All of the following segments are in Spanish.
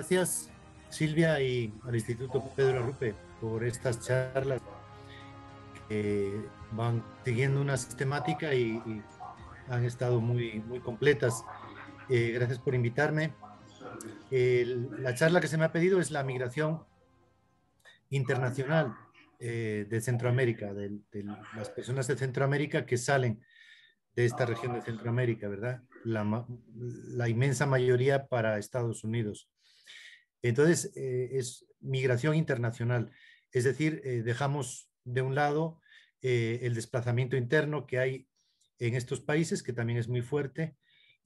gracias Silvia y al Instituto Pedro Rupe por estas charlas que van siguiendo una sistemática y, han estado muy, muy completas. Eh, gracias por invitarme. la charla que se me ha pedido es la migración internacional eh, de Centroamérica, de, las personas de Centroamérica que salen de esta región de Centroamérica, ¿verdad? la, inmensa mayoría para Estados Unidos. Entonces, eh, es migración internacional, es decir, eh, dejamos de un lado eh, el desplazamiento interno que hay en estos países, que también es muy fuerte,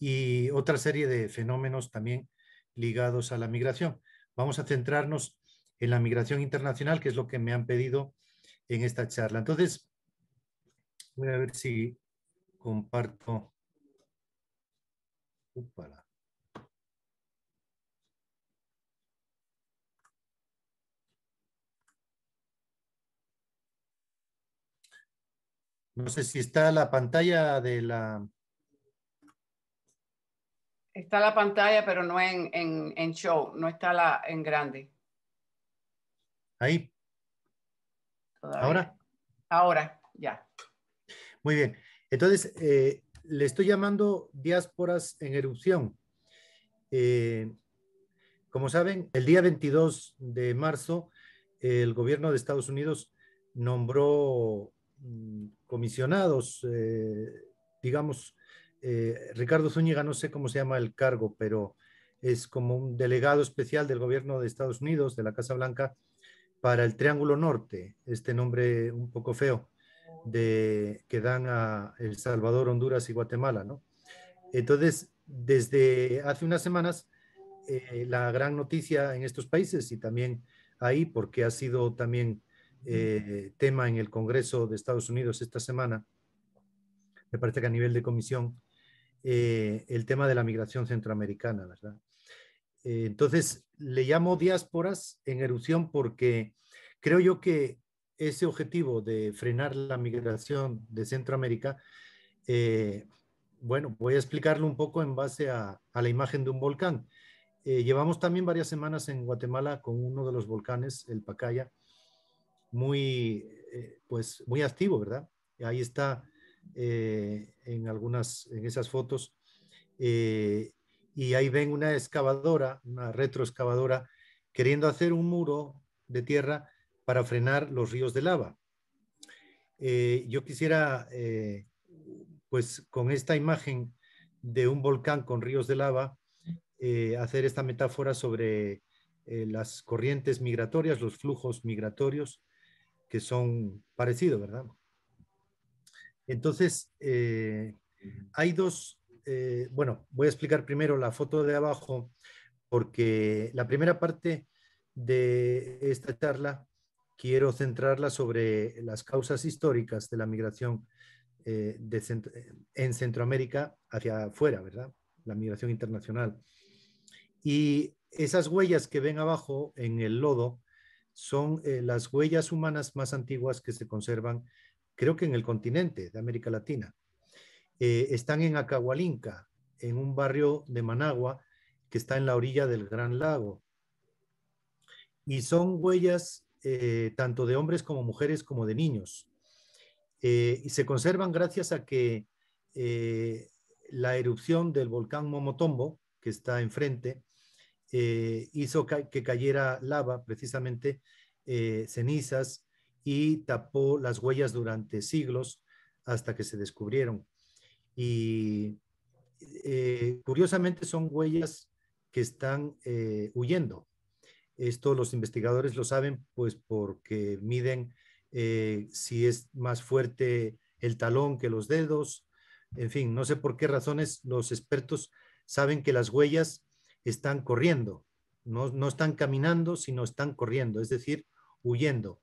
y otra serie de fenómenos también ligados a la migración. Vamos a centrarnos en la migración internacional, que es lo que me han pedido en esta charla. Entonces, voy a ver si comparto. No sé si está la pantalla de la... Está la pantalla, pero no en, show, no está la en grande. Ahí. Ahora. Ahora, ya. Muy bien. Entonces, eh, le estoy llamando diásporas en erupción. Eh, como saben, el día 22 de marzo, el gobierno de Estados Unidos nombró Mm, comisionados, eh, digamos, eh, Ricardo Zúñiga, no sé cómo se llama el cargo, pero es como un delegado especial del gobierno de Estados Unidos, de la Casa Blanca, para el Triángulo Norte, este nombre un poco feo, de, que dan a El Salvador, Honduras y Guatemala, ¿no? Entonces, desde hace unas semanas, eh, la gran noticia en estos países y también ahí, porque ha sido también eh, tema en el Congreso de Estados Unidos esta semana, me parece que a nivel de comisión, eh, el tema de la migración centroamericana, ¿verdad? Eh, entonces, le llamo diásporas en erupción porque creo yo que ese objetivo de frenar la migración de Centroamérica, bueno, voy a explicarlo un poco en base a la imagen de un volcán. llevamos también varias semanas en Guatemala con uno de los volcanes, el Pacaya, muy, eh, pues, muy activo, ¿verdad? Ahí está eh, en algunas, en esas fotos. Eh, y ahí ven una excavadora, una retroexcavadora, queriendo hacer un muro de tierra para frenar los ríos de lava. yo quisiera, pues con esta imagen de un volcán con ríos de lava, hacer esta metáfora sobre las corrientes migratorias, los flujos migratorios, que son parecidos, ¿verdad? Entonces, eh, hay dos, eh, bueno, voy a explicar primero la foto de abajo, porque la primera parte de esta charla quiero centrarla sobre las causas históricas de la migración eh, en Centroamérica hacia afuera, ¿verdad? La migración internacional. Y esas huellas que ven abajo en el lodo son eh, las huellas humanas más antiguas que se conservan, creo que en el continente de América Latina. Eh, están en Acahualinca, en un barrio de Managua que está en la orilla del Gran Lago. Y son huellas eh, tanto de hombres como mujeres como de niños. y se conservan gracias a que la erupción del volcán Momotombo, que está enfrente, eh, hizo que cayera lava, precisamente eh, cenizas, y tapó las huellas durante siglos hasta que se descubrieron. Y eh, curiosamente son huellas que están huyendo. Esto los investigadores lo saben, pues porque miden si es más fuerte el talón que los dedos. En fin, no sé por qué razones los expertos saben que las huellas están corriendo, no, están caminando, sino están corriendo, es decir, huyendo.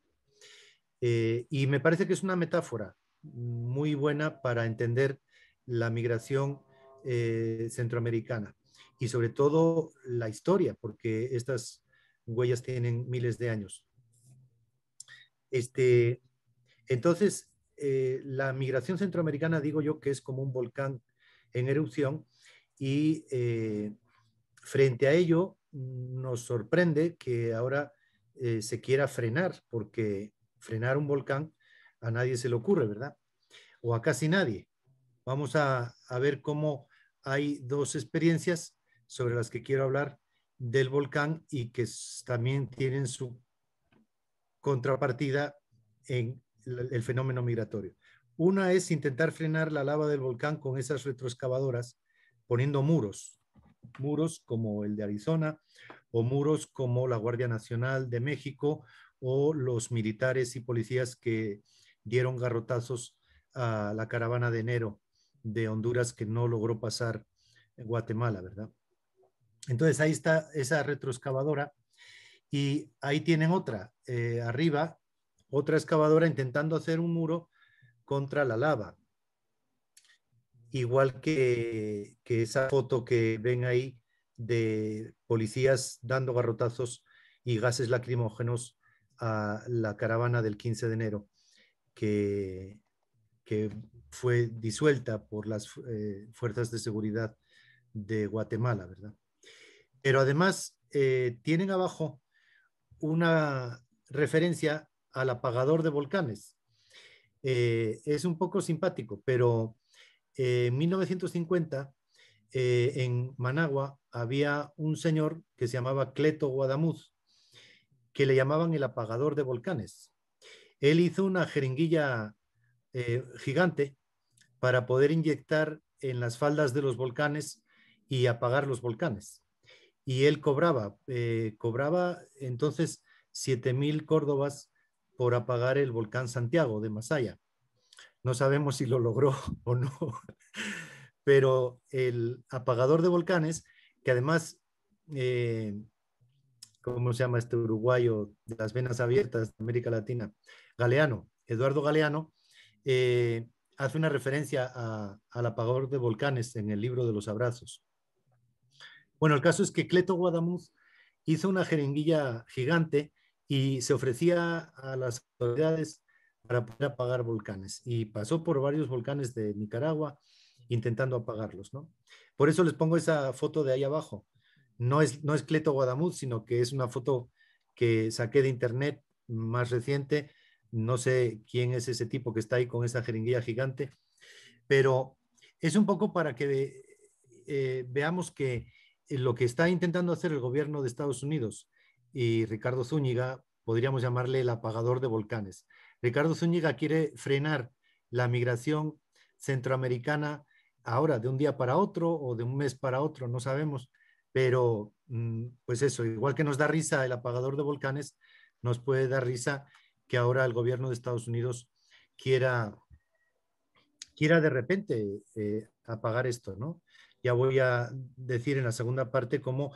Eh, y me parece que es una metáfora muy buena para entender la migración eh, centroamericana y sobre todo la historia, porque estas huellas tienen miles de años. Este, entonces, eh, la migración centroamericana, digo yo, que es como un volcán en erupción y Frente a ello, nos sorprende que ahora eh, se quiera frenar, porque frenar un volcán a nadie se le ocurre, ¿verdad? O a casi nadie. Vamos a, a ver cómo hay dos experiencias sobre las que quiero hablar del volcán y que también tienen su contrapartida en el fenómeno migratorio. Una es intentar frenar la lava del volcán con esas retroexcavadoras poniendo muros, muros como el de Arizona o muros como la Guardia Nacional de México o los militares y policías que dieron garrotazos a la caravana de enero de Honduras que no logró pasar en Guatemala, ¿verdad? Entonces ahí está esa retroexcavadora y ahí tienen otra, eh, arriba, otra excavadora intentando hacer un muro contra la lava igual que, esa foto que ven ahí de policías dando garrotazos y gases lacrimógenos a la caravana del 15 de enero, que, que fue disuelta por las eh, fuerzas de seguridad de Guatemala, ¿verdad? Pero además eh, tienen abajo una referencia al apagador de volcanes. Eh, es un poco simpático, pero en 1950, eh, en Managua, había un señor que se llamaba Cleto Guadamuz, que le llamaban el apagador de volcanes. Él hizo una jeringuilla eh, gigante para poder inyectar en las faldas de los volcanes y apagar los volcanes. Y él cobraba, eh, cobraba entonces 7.000 córdobas por apagar el volcán Santiago de Masaya. No sabemos si lo logró o no, pero el apagador de volcanes, que además, eh, ¿cómo se llama este uruguayo de las venas abiertas de América Latina? Galeano, Eduardo Galeano, eh, hace una referencia al apagador de volcanes en el libro de los abrazos. Bueno, el caso es que Cleto Guadamuz hizo una jeringuilla gigante y se ofrecía a las autoridades para poder apagar volcanes. Y pasó por varios volcanes de Nicaragua intentando apagarlos, ¿no? Por eso les pongo esa foto de ahí abajo. No es, no es Cleto Guadamuz, sino que es una foto que saqué de internet más reciente. No sé quién es ese tipo que está ahí con esa jeringuilla gigante, pero es un poco para que eh, veamos que lo que está intentando hacer el gobierno de Estados Unidos y Ricardo Zúñiga, podríamos llamarle el apagador de volcanes. Ricardo Zúñiga quiere frenar la migración centroamericana ahora, de un día para otro o de un mes para otro, no sabemos, pero mm, pues eso, igual que nos da risa el apagador de volcanes, nos puede dar risa que ahora el gobierno de Estados Unidos quiera, quiera de repente eh, apagar esto, ¿no? Ya voy a decir en la segunda parte cómo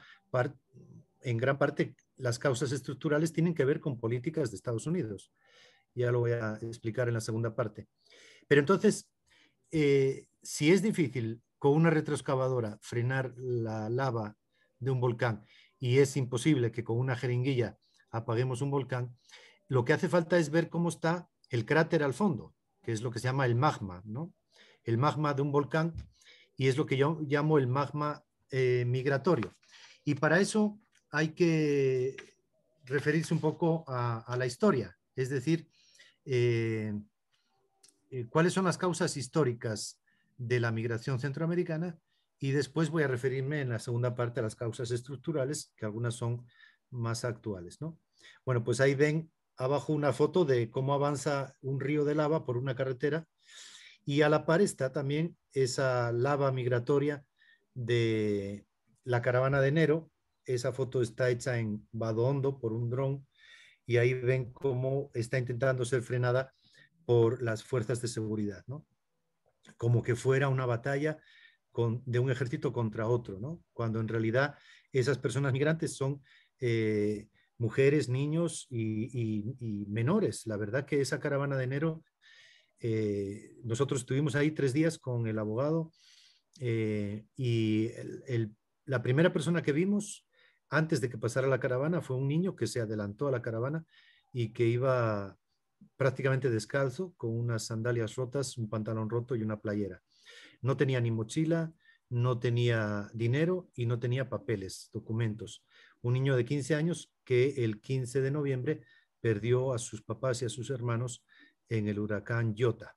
en gran parte las causas estructurales tienen que ver con políticas de Estados Unidos. Ya lo voy a explicar en la segunda parte. Pero entonces, eh, si es difícil con una retroexcavadora frenar la lava de un volcán y es imposible que con una jeringuilla apaguemos un volcán, lo que hace falta es ver cómo está el cráter al fondo, que es lo que se llama el magma, ¿no? El magma de un volcán y es lo que yo llamo el magma eh, migratorio. Y para eso hay que referirse un poco a, a la historia, es decir, eh, eh, cuáles son las causas históricas de la migración centroamericana y después voy a referirme en la segunda parte a las causas estructurales, que algunas son más actuales. ¿no? Bueno, pues ahí ven abajo una foto de cómo avanza un río de lava por una carretera y a la par está también esa lava migratoria de la caravana de enero. Esa foto está hecha en Badondo por un dron y ahí ven cómo está intentando ser frenada por las fuerzas de seguridad, ¿no? Como que fuera una batalla con, de un ejército contra otro, ¿no? Cuando en realidad esas personas migrantes son eh, mujeres, niños y, menores. La verdad que esa caravana de enero, eh, nosotros estuvimos ahí tres días con el abogado eh, y la primera persona que vimos antes de que pasara la caravana, fue un niño que se adelantó a la caravana y que iba prácticamente descalzo, con unas sandalias rotas, un pantalón roto y una playera. No tenía ni mochila, no tenía dinero y no tenía papeles, documentos. Un niño de 15 años que el 15 de noviembre perdió a sus papás y a sus hermanos en el huracán Yota,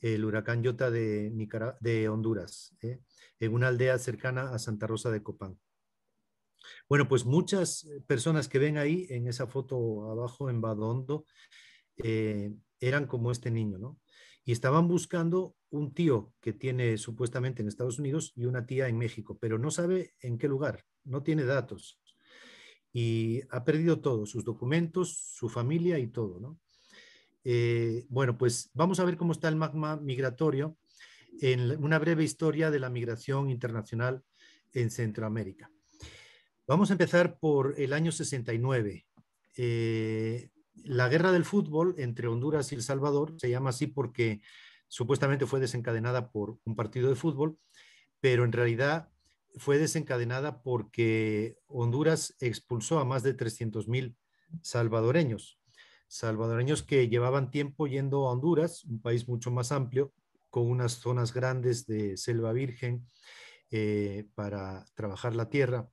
el huracán Yota de, de Honduras, ¿eh? en una aldea cercana a Santa Rosa de Copán. Bueno, pues muchas eh, personas que ven ahí en esa foto abajo en Badondo eh, eran como este niño, ¿no? Y estaban buscando un tío que tiene supuestamente en Estados Unidos y una tía en México, pero no sabe en qué lugar, no tiene datos. Y ha perdido todo, sus documentos, su familia y todo, ¿no? Eh, bueno, pues vamos a ver cómo está el magma migratorio en una breve historia de la migración internacional en Centroamérica. Vamos a empezar por el año 69. Eh, la guerra del fútbol entre Honduras y El Salvador se llama así porque supuestamente fue desencadenada por un partido de fútbol, pero en realidad fue desencadenada porque Honduras expulsó a más de 300.000 mil salvadoreños, salvadoreños que llevaban tiempo yendo a Honduras, un país mucho más amplio, con unas zonas grandes de selva virgen eh, para trabajar la tierra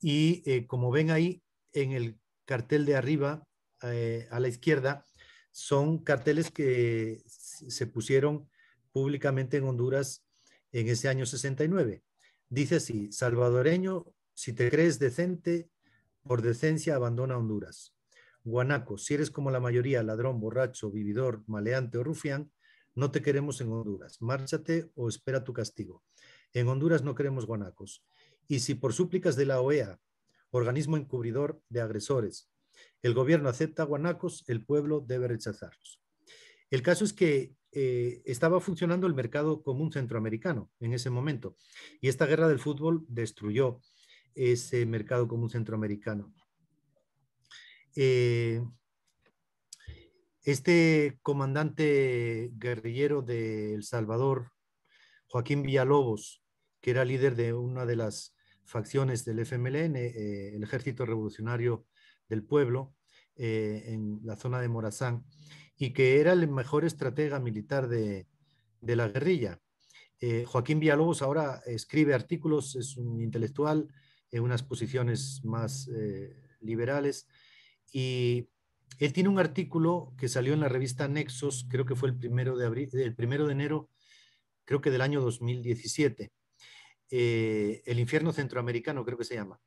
y eh, como ven ahí en el cartel de arriba eh, a la izquierda, son carteles que se pusieron públicamente en Honduras en ese año 69. Dice así, salvadoreño, si te crees decente, por decencia abandona Honduras. Guanaco, si eres como la mayoría, ladrón, borracho, vividor, maleante o rufián, no te queremos en Honduras. Márchate o espera tu castigo. En Honduras no queremos guanacos y si por súplicas de la OEA, organismo encubridor de agresores, el gobierno acepta guanacos, el pueblo debe rechazarlos. El caso es que eh, estaba funcionando el mercado común centroamericano en ese momento y esta guerra del fútbol destruyó ese mercado común centroamericano. Eh, este comandante guerrillero de El Salvador, Joaquín Villalobos, que era líder de una de las facciones del FMLN, eh, el Ejército Revolucionario del Pueblo, eh, en la zona de Morazán, y que era el mejor estratega militar de, la guerrilla. Eh, Joaquín Villalobos ahora escribe artículos, es un intelectual en unas posiciones más liberales, y él tiene un artículo que salió en la revista Nexos, creo que fue el primero de, abril, el primero de enero, creo que del año 2017 eh, el infierno centroamericano, creo que se llama.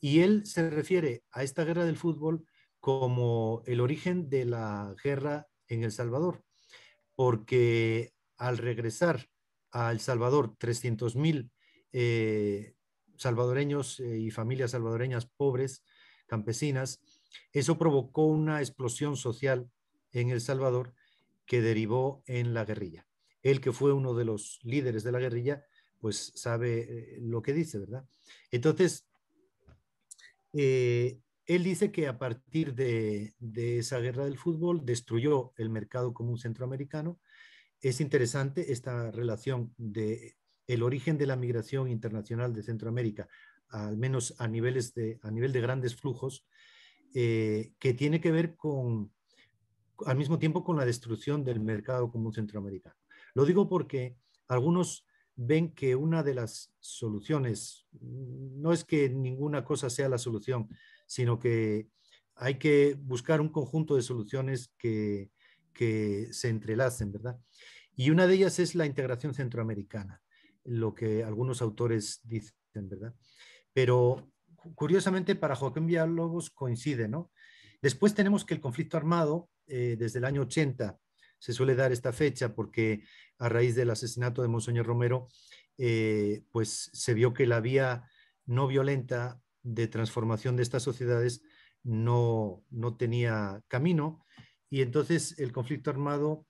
Y él se refiere a esta guerra del fútbol como el origen de la guerra en El Salvador, porque al regresar a El Salvador 300.000 eh, salvadoreños eh, y familias salvadoreñas pobres, campesinas, eso provocó una explosión social en El Salvador que derivó en la guerrilla. Él, que fue uno de los líderes de la guerrilla, pues sabe eh, lo que dice, ¿verdad? Entonces, eh, él dice que a partir de, esa guerra del fútbol destruyó el mercado común centroamericano. Es interesante esta relación de el origen de la migración internacional de Centroamérica, al menos a, niveles de, a nivel de grandes flujos, eh, que tiene que ver con, al mismo tiempo con la destrucción del mercado común centroamericano. Lo digo porque algunos ven que una de las soluciones, mm, no es que ninguna cosa sea la solución, sino que hay que buscar un conjunto de soluciones que, que se entrelacen, ¿verdad? Y una de ellas es la integración centroamericana, lo que algunos autores dicen, ¿verdad? Pero curiosamente para Joaquín Villalobos coincide, ¿no? Después tenemos que el conflicto armado, eh, desde el año 80 se suele dar esta fecha porque a raíz del asesinato de Monseñor Romero, eh, pues se vio que la vía no violenta de transformación de estas sociedades no, tenía camino y entonces el conflicto armado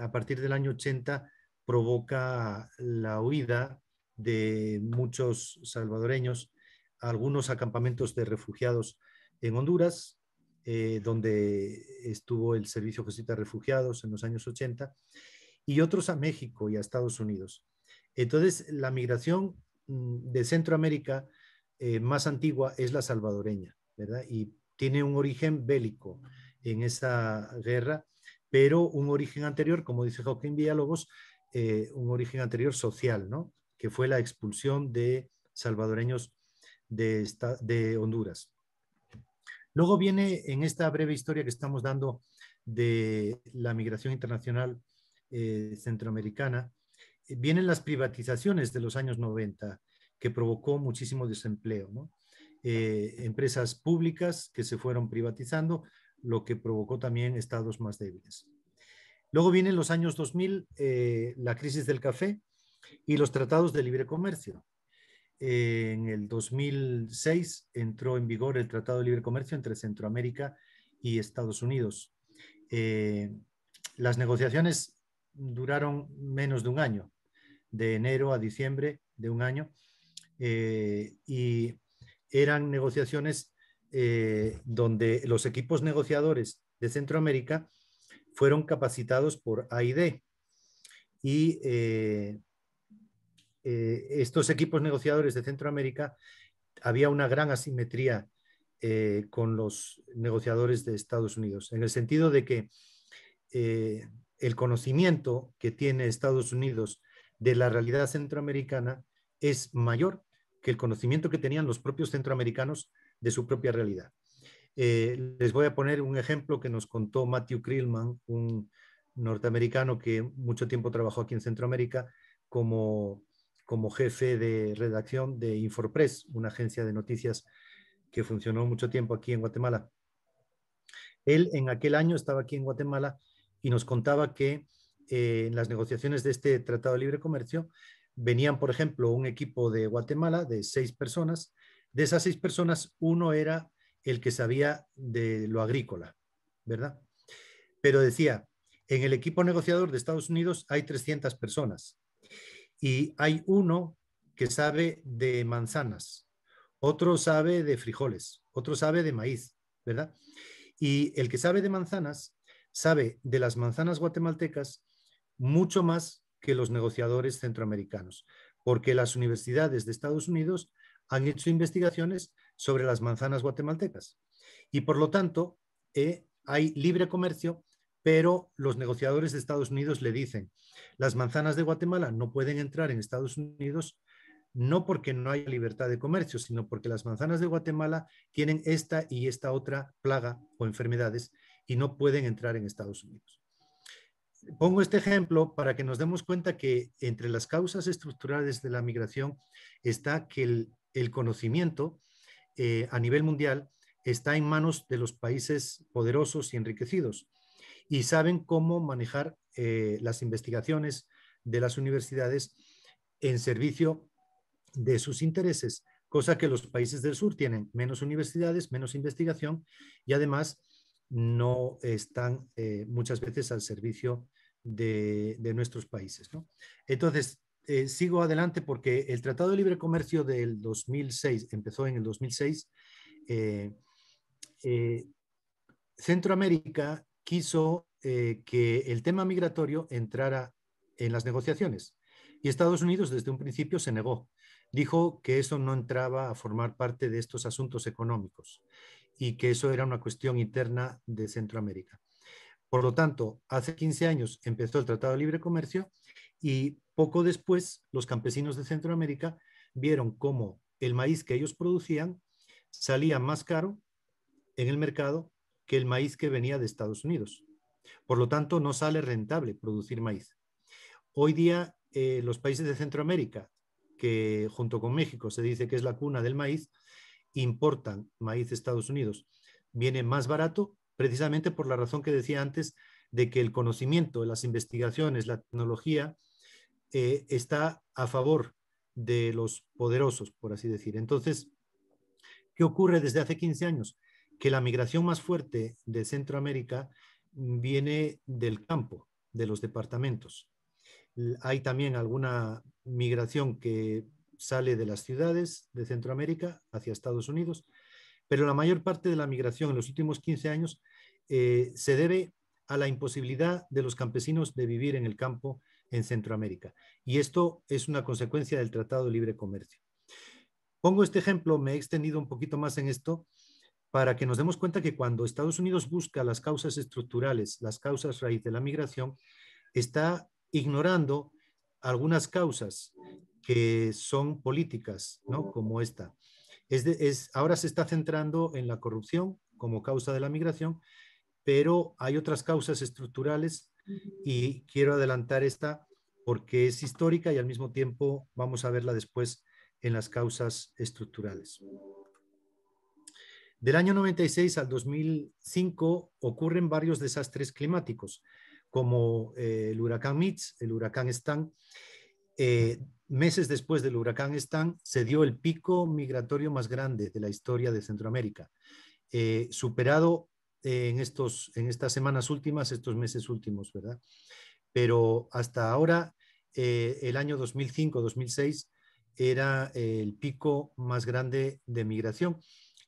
a partir del año 80 provoca la huida de muchos salvadoreños a algunos acampamentos de refugiados en Honduras, eh, donde estuvo el Servicio Jesuita de Refugiados en los años 80, y otros a México y a Estados Unidos. Entonces, la migración mm, de Centroamérica eh, más antigua es la salvadoreña, ¿verdad? Y tiene un origen bélico en esa guerra, pero un origen anterior, como dice Joaquín Villalobos, eh, un origen anterior social, ¿no? Que fue la expulsión de salvadoreños de Honduras. Luego viene en esta breve historia que estamos dando de la migración internacional eh, centroamericana, eh, vienen las privatizaciones de los años 90, que provocó muchísimo desempleo. Eh, empresas públicas que se fueron privatizando, lo que provocó también estados más débiles. Luego vienen los años 2000, la crisis del café y los tratados de libre comercio, en el 2006 entró en vigor el Tratado de Libre Comercio entre Centroamérica y Estados Unidos. Eh, las negociaciones duraron menos de un año, de enero a diciembre de un año, eh, y eran negociaciones eh, donde los equipos negociadores de Centroamérica fueron capacitados por AID y eh, estos equipos negociadores de Centroamérica había una gran asimetría eh, con los negociadores de Estados Unidos, en el sentido de que eh, el conocimiento que tiene Estados Unidos de la realidad centroamericana es mayor que el conocimiento que tenían los propios centroamericanos de su propia realidad. les voy a poner un ejemplo que nos contó Matthew Krillman, un norteamericano que mucho tiempo trabajó aquí en Centroamérica como como jefe de redacción de Infopress, una agencia de noticias que funcionó mucho tiempo aquí en Guatemala. Él en aquel año estaba aquí en Guatemala y nos contaba que eh, en las negociaciones de este Tratado de Libre Comercio venían, por ejemplo, un equipo de Guatemala de seis personas. De esas seis personas, uno era el que sabía de lo agrícola, ¿verdad? Pero decía, en el equipo negociador de Estados Unidos hay 300 personas y hay uno que sabe de manzanas, otro sabe de frijoles, otro sabe de maíz, ¿verdad? Y el que sabe de manzanas sabe de las manzanas guatemaltecas mucho más que los negociadores centroamericanos, porque las universidades de Estados Unidos han hecho investigaciones sobre las manzanas guatemaltecas. Y por lo tanto, eh, hay libre comercio pero los negociadores de Estados Unidos le dicen, las manzanas de Guatemala no pueden entrar en Estados Unidos no porque no haya libertad de comercio, sino porque las manzanas de Guatemala tienen esta y esta otra plaga o enfermedades y no pueden entrar en Estados Unidos. Pongo este ejemplo para que nos demos cuenta que entre las causas estructurales de la migración está que el, conocimiento eh, a nivel mundial está en manos de los países poderosos y enriquecidos y saben cómo manejar eh, las investigaciones de las universidades en servicio de sus intereses, cosa que los países del sur tienen menos universidades, menos investigación y además no están eh, muchas veces al servicio de, nuestros países. Entonces, eh, sigo adelante porque el Tratado de Libre Comercio del 2006, empezó en el 2006, Centroamérica quiso eh, que el tema migratorio entrara en las negociaciones. Y Estados Unidos desde un principio se negó. Dijo que eso no entraba a formar parte de estos asuntos económicos y que eso era una cuestión interna de Centroamérica. Por lo tanto, hace 15 años empezó el Tratado de Libre Comercio y poco después los campesinos de Centroamérica vieron cómo el maíz que ellos producían salía más caro en el mercado que el maíz que venía de Estados Unidos. Por lo tanto, no sale rentable producir maíz. Hoy día, eh, los países de Centroamérica, que junto con México se dice que es la cuna del maíz, importan maíz de Estados Unidos. Viene más barato precisamente por la razón que decía antes de que el conocimiento, las investigaciones, la tecnología eh, está a favor de los poderosos, por así decir. Entonces, ¿qué ocurre desde hace 15 años? que la migración más fuerte de Centroamérica viene del campo, de los departamentos. Hay también alguna migración que sale de las ciudades de Centroamérica hacia Estados Unidos, pero la mayor parte de la migración en los últimos 15 años eh, se debe a la imposibilidad de los campesinos de vivir en el campo en Centroamérica. Y esto es una consecuencia del Tratado de Libre Comercio. Pongo este ejemplo, me he extendido un poquito más en esto, para que nos demos cuenta que cuando Estados Unidos busca las causas estructurales, las causas raíz de la migración, está ignorando algunas causas que son políticas, ¿no? Como esta. ahora se está centrando en la corrupción como causa de la migración, pero hay otras causas estructurales y quiero adelantar esta porque es histórica y al mismo tiempo vamos a verla después en las causas estructurales. Del año 96 al 2005 ocurren varios desastres climáticos, como eh, el huracán Mitch, el huracán Stan. Eh, meses después del huracán Stan se dio el pico migratorio más grande de la historia de Centroamérica, eh, superado en, en estas semanas últimas, estos meses últimos, ¿verdad? Pero hasta ahora, el año 2005-2006 era el pico más grande de migración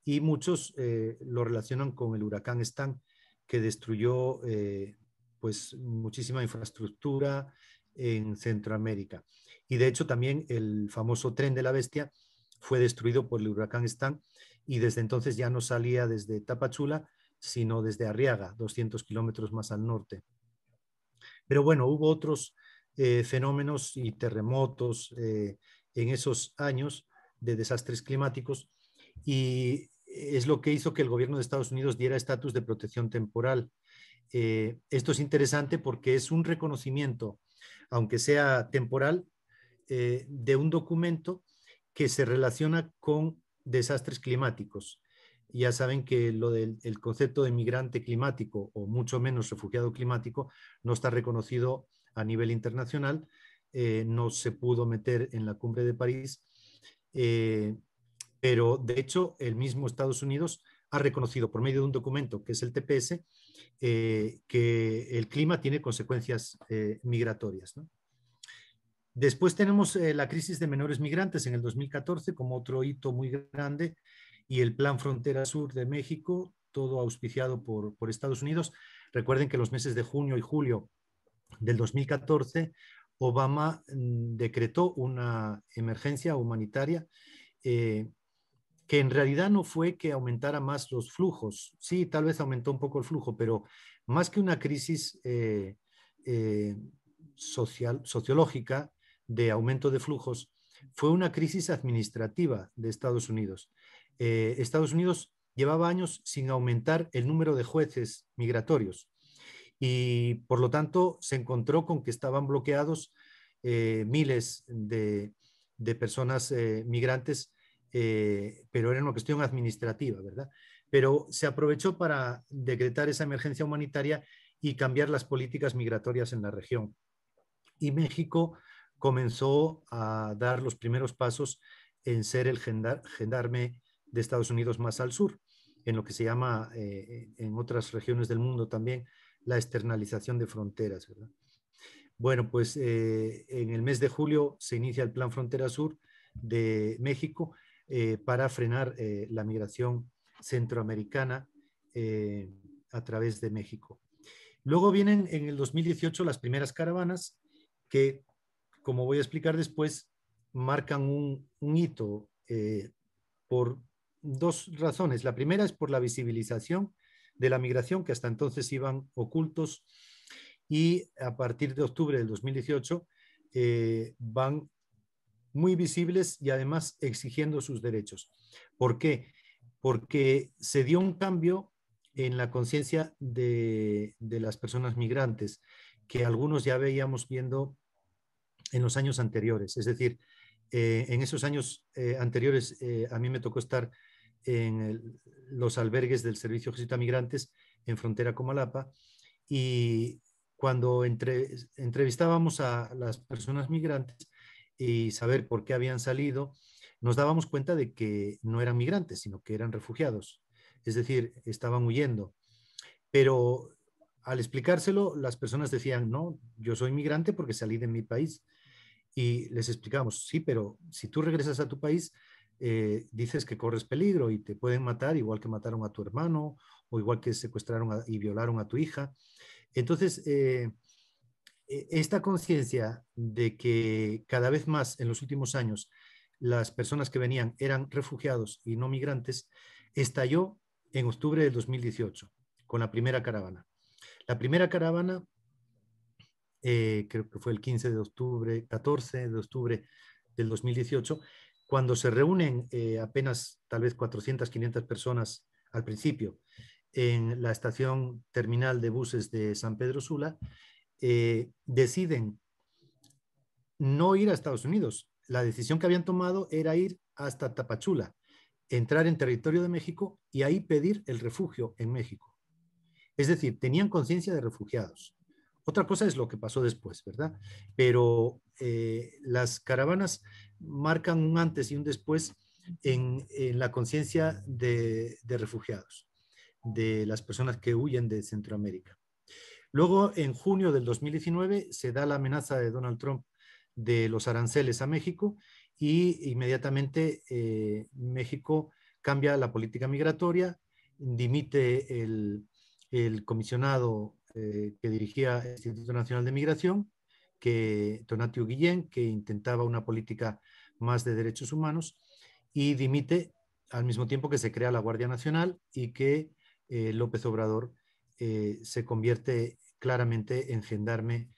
y muchos eh, lo relacionan con el huracán Stan, que destruyó eh, pues muchísima infraestructura en Centroamérica. Y de hecho también el famoso tren de la bestia fue destruido por el huracán Stan y desde entonces ya no salía desde Tapachula, sino desde Arriaga, 200 kilómetros más al norte. Pero bueno, hubo otros eh, fenómenos y terremotos en esos años de desastres climáticos y es lo que hizo que el gobierno de Estados Unidos diera estatus de protección temporal. Eh, esto es interesante porque es un reconocimiento, aunque sea temporal, eh, de un documento que se relaciona con desastres climáticos. Ya saben que lo del concepto de migrante climático o mucho menos refugiado climático no está reconocido a nivel internacional, eh, no se pudo meter en la cumbre de París pero de hecho el mismo Estados Unidos ha reconocido por medio de un documento que es el TPS eh, que el clima tiene consecuencias eh, migratorias. Después tenemos eh, la crisis de menores migrantes en el 2014 como otro hito muy grande y el Plan Frontera Sur de México, todo auspiciado por, por Estados Unidos. Recuerden que los meses de junio y julio del 2014 Obama mm, decretó una emergencia humanitaria que en realidad no fue que aumentara más los flujos. Sí, tal vez aumentó un poco el flujo, pero más que una crisis eh, eh, social, sociológica de aumento de flujos, fue una crisis administrativa de Estados Unidos. Eh, Estados Unidos llevaba años sin aumentar el número de jueces migratorios y por lo tanto se encontró con que estaban bloqueados miles de personas migrantes eh, pero era una cuestión administrativa, ¿verdad? Pero se aprovechó para decretar esa emergencia humanitaria y cambiar las políticas migratorias en la región. Y México comenzó a dar los primeros pasos en ser el gendarme de Estados Unidos más al sur, en lo que se llama eh, en otras regiones del mundo también la externalización de fronteras. ¿verdad? Bueno, pues eh, en el mes de julio se inicia el Plan Frontera Sur de México eh, para frenar eh, la migración centroamericana eh, a través de México. Luego vienen en el 2018 las primeras caravanas que, como voy a explicar después, marcan un, hito por dos razones. La primera es por la visibilización de la migración, que hasta entonces iban ocultos, y a partir de octubre del 2018 van muy visibles y además exigiendo sus derechos. ¿Por qué? Porque se dio un cambio en la conciencia de, las personas migrantes que algunos ya veíamos viendo en los años anteriores. Es decir, eh, en esos años eh, anteriores eh, a mí me tocó estar en los albergues del Servicio Jesuita Migrantes en frontera Comalapa y cuando entrevistábamos a las personas migrantes y saber por qué habían salido, nos dábamos cuenta de que no eran migrantes, sino que eran refugiados. Es decir, estaban huyendo. Pero al explicárselo, las personas decían, no, yo soy migrante porque salí de mi país. Y les explicamos, sí, pero si tú regresas a tu país, eh, dices que corres peligro y te pueden matar igual que mataron a tu hermano o igual que secuestraron y violaron a tu hija. Entonces, eh, eh, esta conciencia de que cada vez más en los últimos años las personas que venían eran refugiados y no migrantes, estalló en octubre del 2018 con la primera caravana. La primera caravana, eh, creo que fue el 15 de octubre, 14 de octubre del 2018, cuando se reúnen eh, apenas tal vez 400, 500 personas al principio en la estación terminal de buses de San Pedro Sula, eh, deciden no ir a Estados Unidos. La decisión que habían tomado era ir hasta Tapachula, entrar en territorio de México y ahí pedir el refugio en México. Es decir, tenían conciencia de refugiados. Otra cosa es lo que pasó después, ¿verdad? Pero eh, las caravanas marcan un antes y un después en, la conciencia de refugiados, de las personas que huyen de Centroamérica. Luego, en junio del 2019, se da la amenaza de Donald Trump de los aranceles a México y inmediatamente eh, México cambia la política migratoria, dimite el, comisionado eh, que dirigía el Instituto Nacional de Migración, que Donatio Guillén, que intentaba una política más de derechos humanos, y dimite al mismo tiempo que se crea la Guardia Nacional y que eh, López Obrador se convierte claramente en gendarme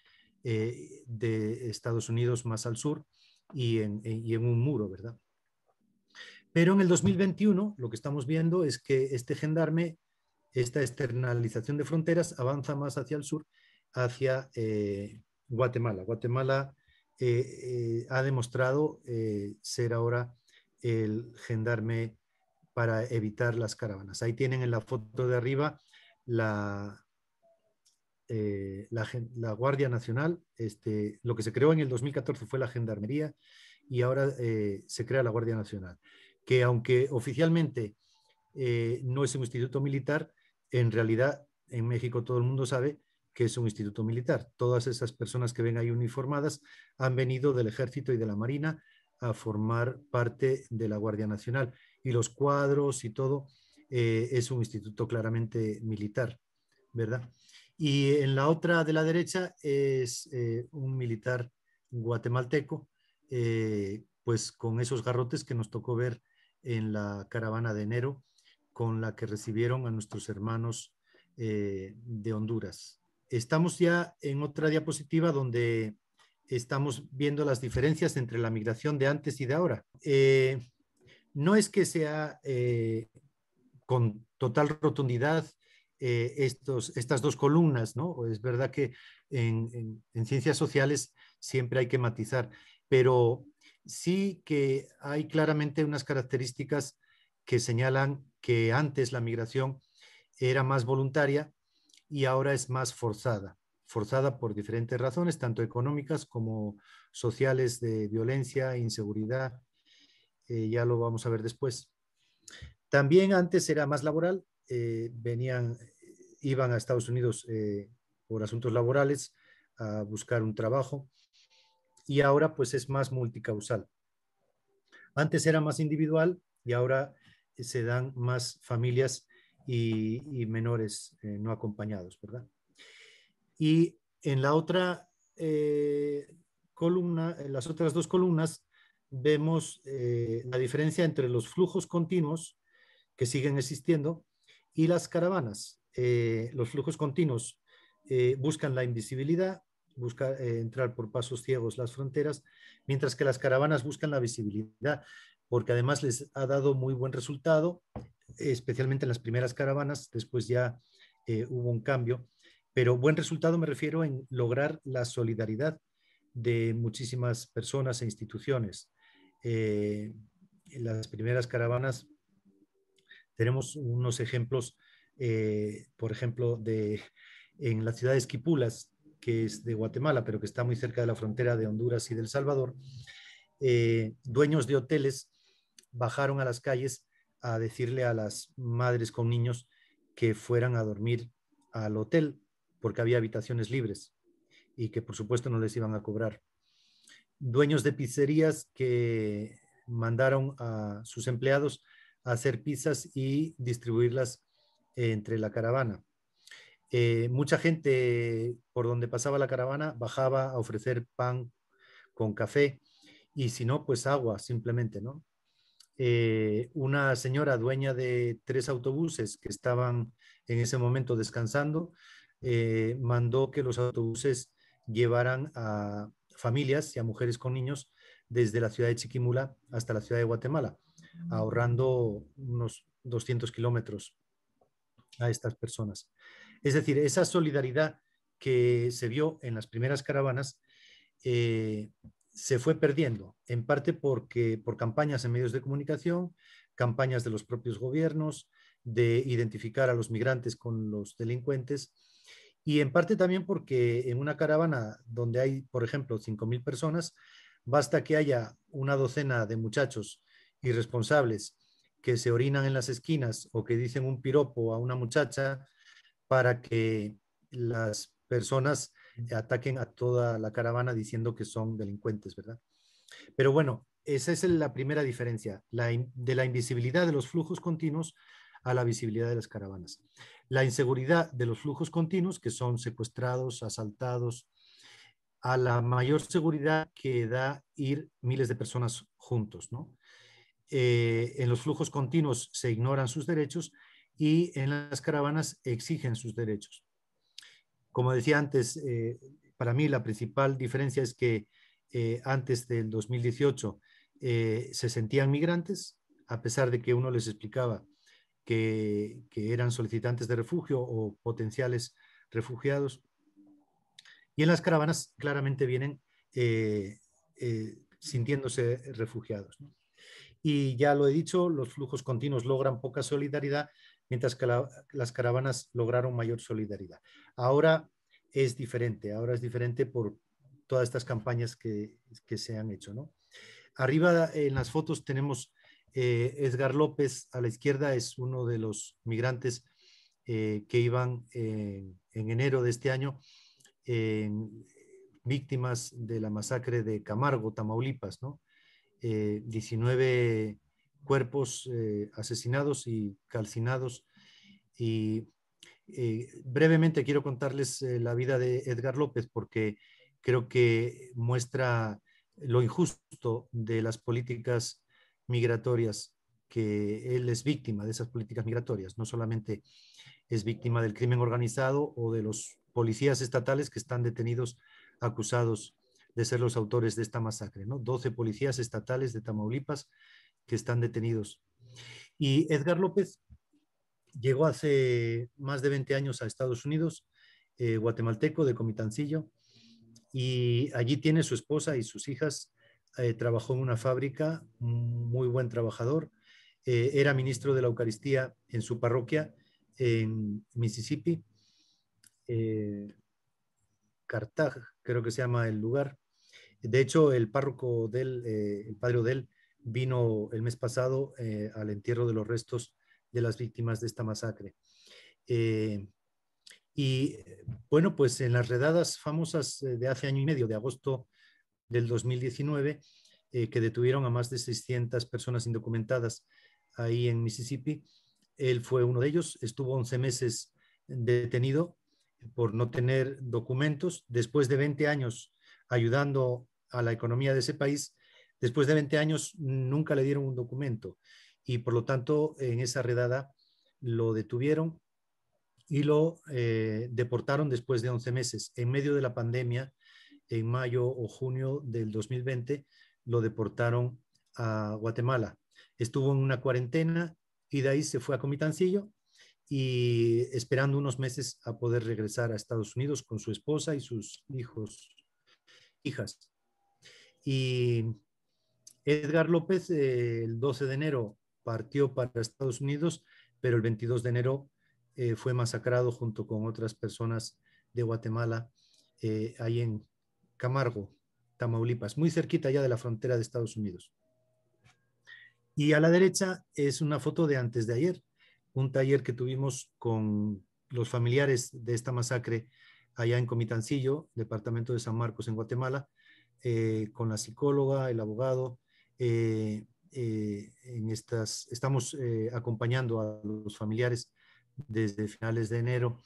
eh, de Estados Unidos más al sur y en, un muro, ¿verdad? Pero en el 2021 lo que estamos viendo es que este gendarme, esta externalización de fronteras avanza más hacia el sur, hacia eh, Guatemala. Guatemala eh, ha demostrado ser ahora el gendarme para evitar las caravanas. Ahí tienen en la foto de arriba la, eh, la, Guardia Nacional, este, lo que se creó en el 2014 fue la Gendarmería y ahora eh, se crea la Guardia Nacional, que aunque oficialmente eh, no es un instituto militar, en realidad en México todo el mundo sabe que es un instituto militar. Todas esas personas que ven ahí uniformadas han venido del ejército y de la marina a formar parte de la Guardia Nacional y los cuadros y todo es un instituto claramente militar, ¿verdad? Y en la otra de la derecha es eh, un militar guatemalteco, eh, pues con esos garrotes que nos tocó ver en la caravana de enero, con la que recibieron a nuestros hermanos eh, de Honduras. Estamos ya en otra diapositiva donde estamos viendo las diferencias entre la migración de antes y de ahora. no es que sea con total rotundidad eh, estos, estas dos columnas, ¿no? Es verdad que en, ciencias sociales siempre hay que matizar, pero sí que hay claramente unas características que señalan que antes la migración era más voluntaria y ahora es más forzada, forzada por diferentes razones, tanto económicas como sociales de violencia, inseguridad, eh, ya lo vamos a ver después. También antes era más laboral, eh, venían iban a Estados Unidos eh, por asuntos laborales a buscar un trabajo y ahora pues es más multicausal. Antes era más individual y ahora se dan más familias y, menores eh, no acompañados, ¿verdad? Y en la otra eh, columna, en las otras dos columnas, vemos la diferencia entre los flujos continuos que siguen existiendo y las caravanas. Eh, los flujos continuos eh, buscan la invisibilidad, buscan eh, entrar por pasos ciegos las fronteras, mientras que las caravanas buscan la visibilidad, porque además les ha dado muy buen resultado, especialmente en las primeras caravanas, después ya hubo un cambio, pero buen resultado me refiero en lograr la solidaridad de muchísimas personas e instituciones. en las primeras caravanas tenemos unos ejemplos eh, por ejemplo, de, en la ciudad de Esquipulas, que es de Guatemala, pero que está muy cerca de la frontera de Honduras y del Salvador, eh, dueños de hoteles bajaron a las calles a decirle a las madres con niños que fueran a dormir al hotel porque había habitaciones libres y que por supuesto no les iban a cobrar. Dueños de pizzerías que mandaron a sus empleados a hacer pizzas y distribuirlas entre la caravana. Eh, mucha gente por donde pasaba la caravana bajaba a ofrecer pan con café y si no, pues agua simplemente, ¿no? Eh, una señora dueña de tres autobuses que estaban en ese momento descansando eh, mandó que los autobuses llevaran a familias y a mujeres con niños desde la ciudad de Chiquimula hasta la ciudad de Guatemala, ahorrando unos 200 kilómetros a estas personas. Es decir, esa solidaridad que se vio en las primeras caravanas eh, se fue perdiendo, en parte porque, por campañas en medios de comunicación, campañas de los propios gobiernos, de identificar a los migrantes con los delincuentes, y en parte también porque en una caravana donde hay, por ejemplo, 5.000 personas, basta que haya una docena de muchachos irresponsables que se orinan en las esquinas o que dicen un piropo a una muchacha para que las personas ataquen a toda la caravana diciendo que son delincuentes, ¿verdad? Pero bueno, esa es la primera diferencia, de la invisibilidad de los flujos continuos a la visibilidad de las caravanas. La inseguridad de los flujos continuos, que son secuestrados, asaltados, a la mayor seguridad que da ir miles de personas juntos, ¿no? Eh, en los flujos continuos se ignoran sus derechos y en las caravanas exigen sus derechos. Como decía antes, eh, para mí la principal diferencia es que eh, antes del 2018 se sentían migrantes, a pesar de que uno les explicaba que, eran solicitantes de refugio o potenciales refugiados. Y en las caravanas claramente vienen sintiéndose refugiados. Y ya lo he dicho, los flujos continuos logran poca solidaridad, mientras que las caravanas lograron mayor solidaridad. Ahora es diferente, ahora es diferente por todas estas campañas que, se han hecho. ¿no? Arriba en las fotos tenemos eh, Edgar López, a la izquierda es uno de los migrantes eh, que iban en enero de este año, víctimas de la masacre de Camargo, Tamaulipas, ¿no? 19 eh, cuerpos eh, asesinados y calcinados. Y eh, brevemente quiero contarles la vida de Edgar López porque creo que muestra lo injusto de las políticas migratorias, que él es víctima de esas políticas migratorias, no solamente es víctima del crimen organizado o de los policías estatales que están detenidos, acusados de ser los autores de esta masacre, ¿no? 12 policías estatales de Tamaulipas que están detenidos. Y Edgar López llegó hace más de 20 años a Estados Unidos, eh, guatemalteco de Comitancillo, y allí tiene su esposa y sus hijas. Eh, trabajó en una fábrica, muy buen trabajador. Eh, era ministro de la Eucaristía en su parroquia en Mississippi. Cartag, creo que se llama el lugar. De hecho, el párroco del, eh, el padre Odell, vino el mes pasado eh, al entierro de los restos de las víctimas de esta masacre. Eh, y bueno, pues en las redadas famosas de hace año y medio, de agosto del 2019, que detuvieron a más de 600 personas indocumentadas ahí en Mississippi, él fue uno de ellos, estuvo 11 meses detenido por no tener documentos, después de 20 años ayudando a la economía de ese país, después de 20 años nunca le dieron un documento y por lo tanto en esa redada lo detuvieron y lo eh, deportaron después de 11 meses. En medio de la pandemia, en mayo o junio del 2020, lo deportaron a Guatemala. Estuvo en una cuarentena y de ahí se fue a Comitancillo y esperando unos meses a poder regresar a Estados Unidos con su esposa y sus hijos, hijas. Y Edgar López eh, el 12 de enero partió para Estados Unidos, pero el 22 de enero eh, fue masacrado junto con otras personas de Guatemala eh, ahí en Camargo, Tamaulipas, muy cerquita ya de la frontera de Estados Unidos. Y a la derecha es una foto de antes de ayer, un taller que tuvimos con los familiares de esta masacre allá en Comitancillo, departamento de San Marcos, en Guatemala, eh, con la psicóloga, el abogado. Eh, eh, en estas, estamos acompañando a los familiares desde finales de enero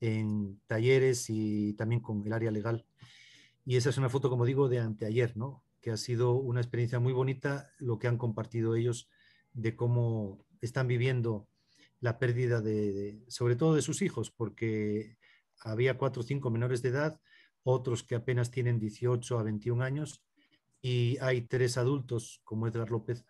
en talleres y también con el área legal. Y esa es una foto, como digo, de anteayer, Que ha sido una experiencia muy bonita lo que han compartido ellos de cómo están viviendo la pérdida sobre todo de sus hijos, porque había cuatro o cinco menores de edad otros que apenas tienen 18 a 21 años y hay tres adultos como Edgar López.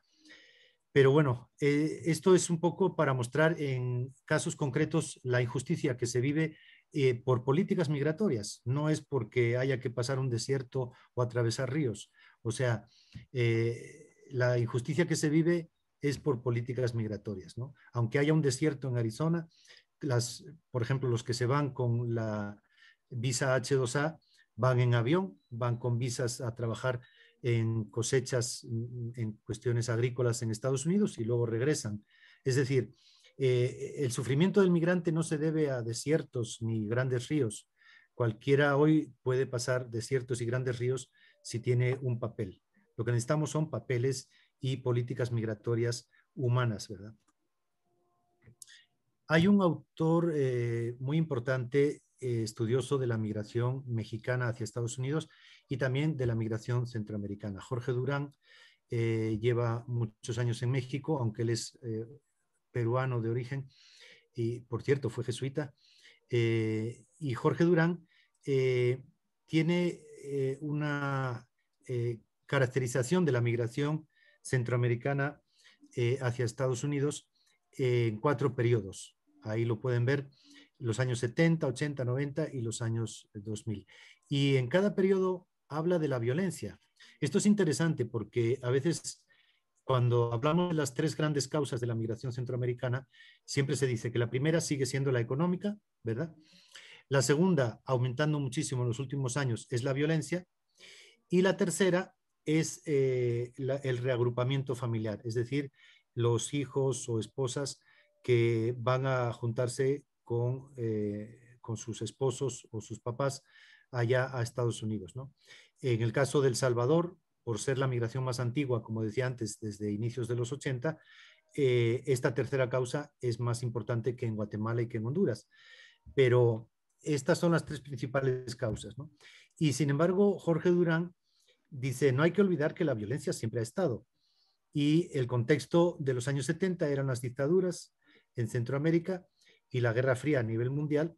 Pero bueno, eh, esto es un poco para mostrar en casos concretos la injusticia que se vive eh, por políticas migratorias. No es porque haya que pasar un desierto o atravesar ríos. O sea, eh, la injusticia que se vive es por políticas migratorias. Aunque haya un desierto en Arizona, las, por ejemplo, los que se van con la visa H2A van en avión, van con visas a trabajar en cosechas, mm, en cuestiones agrícolas en Estados Unidos y luego regresan. Es decir, eh, el sufrimiento del migrante no se debe a desiertos ni grandes ríos. Cualquiera hoy puede pasar desiertos y grandes ríos si tiene un papel. Lo que necesitamos son papeles y políticas migratorias humanas, ¿verdad? Hay un autor eh, muy importante eh, estudioso de la migración mexicana hacia Estados Unidos y también de la migración centroamericana. Jorge Durán eh, lleva muchos años en México, aunque él es eh, peruano de origen y, por cierto, fue jesuita. y Jorge Durán tiene una caracterización de la migración centroamericana hacia Estados Unidos en cuatro periodos. Ahí lo pueden ver los años 70, 80, 90 y los años 2000. Y en cada periodo habla de la violencia. Esto es interesante porque a veces cuando hablamos de las tres grandes causas de la migración centroamericana, siempre se dice que la primera sigue siendo la económica, ¿verdad? La segunda, aumentando muchísimo en los últimos años, es la violencia. Y la tercera es eh, el reagrupamiento familiar, es decir, los hijos o esposas que van a juntarse con, eh, con sus esposos o sus papás allá a Estados Unidos. ¿no? En el caso del Salvador, por ser la migración más antigua, como decía antes, desde inicios de los 80, eh, esta tercera causa es más importante que en Guatemala y que en Honduras. Pero estas son las tres principales causas. ¿no? Y sin embargo, Jorge Durán dice, no hay que olvidar que la violencia siempre ha estado. Y el contexto de los años 70 eran las dictaduras en Centroamérica y la Guerra Fría a nivel mundial,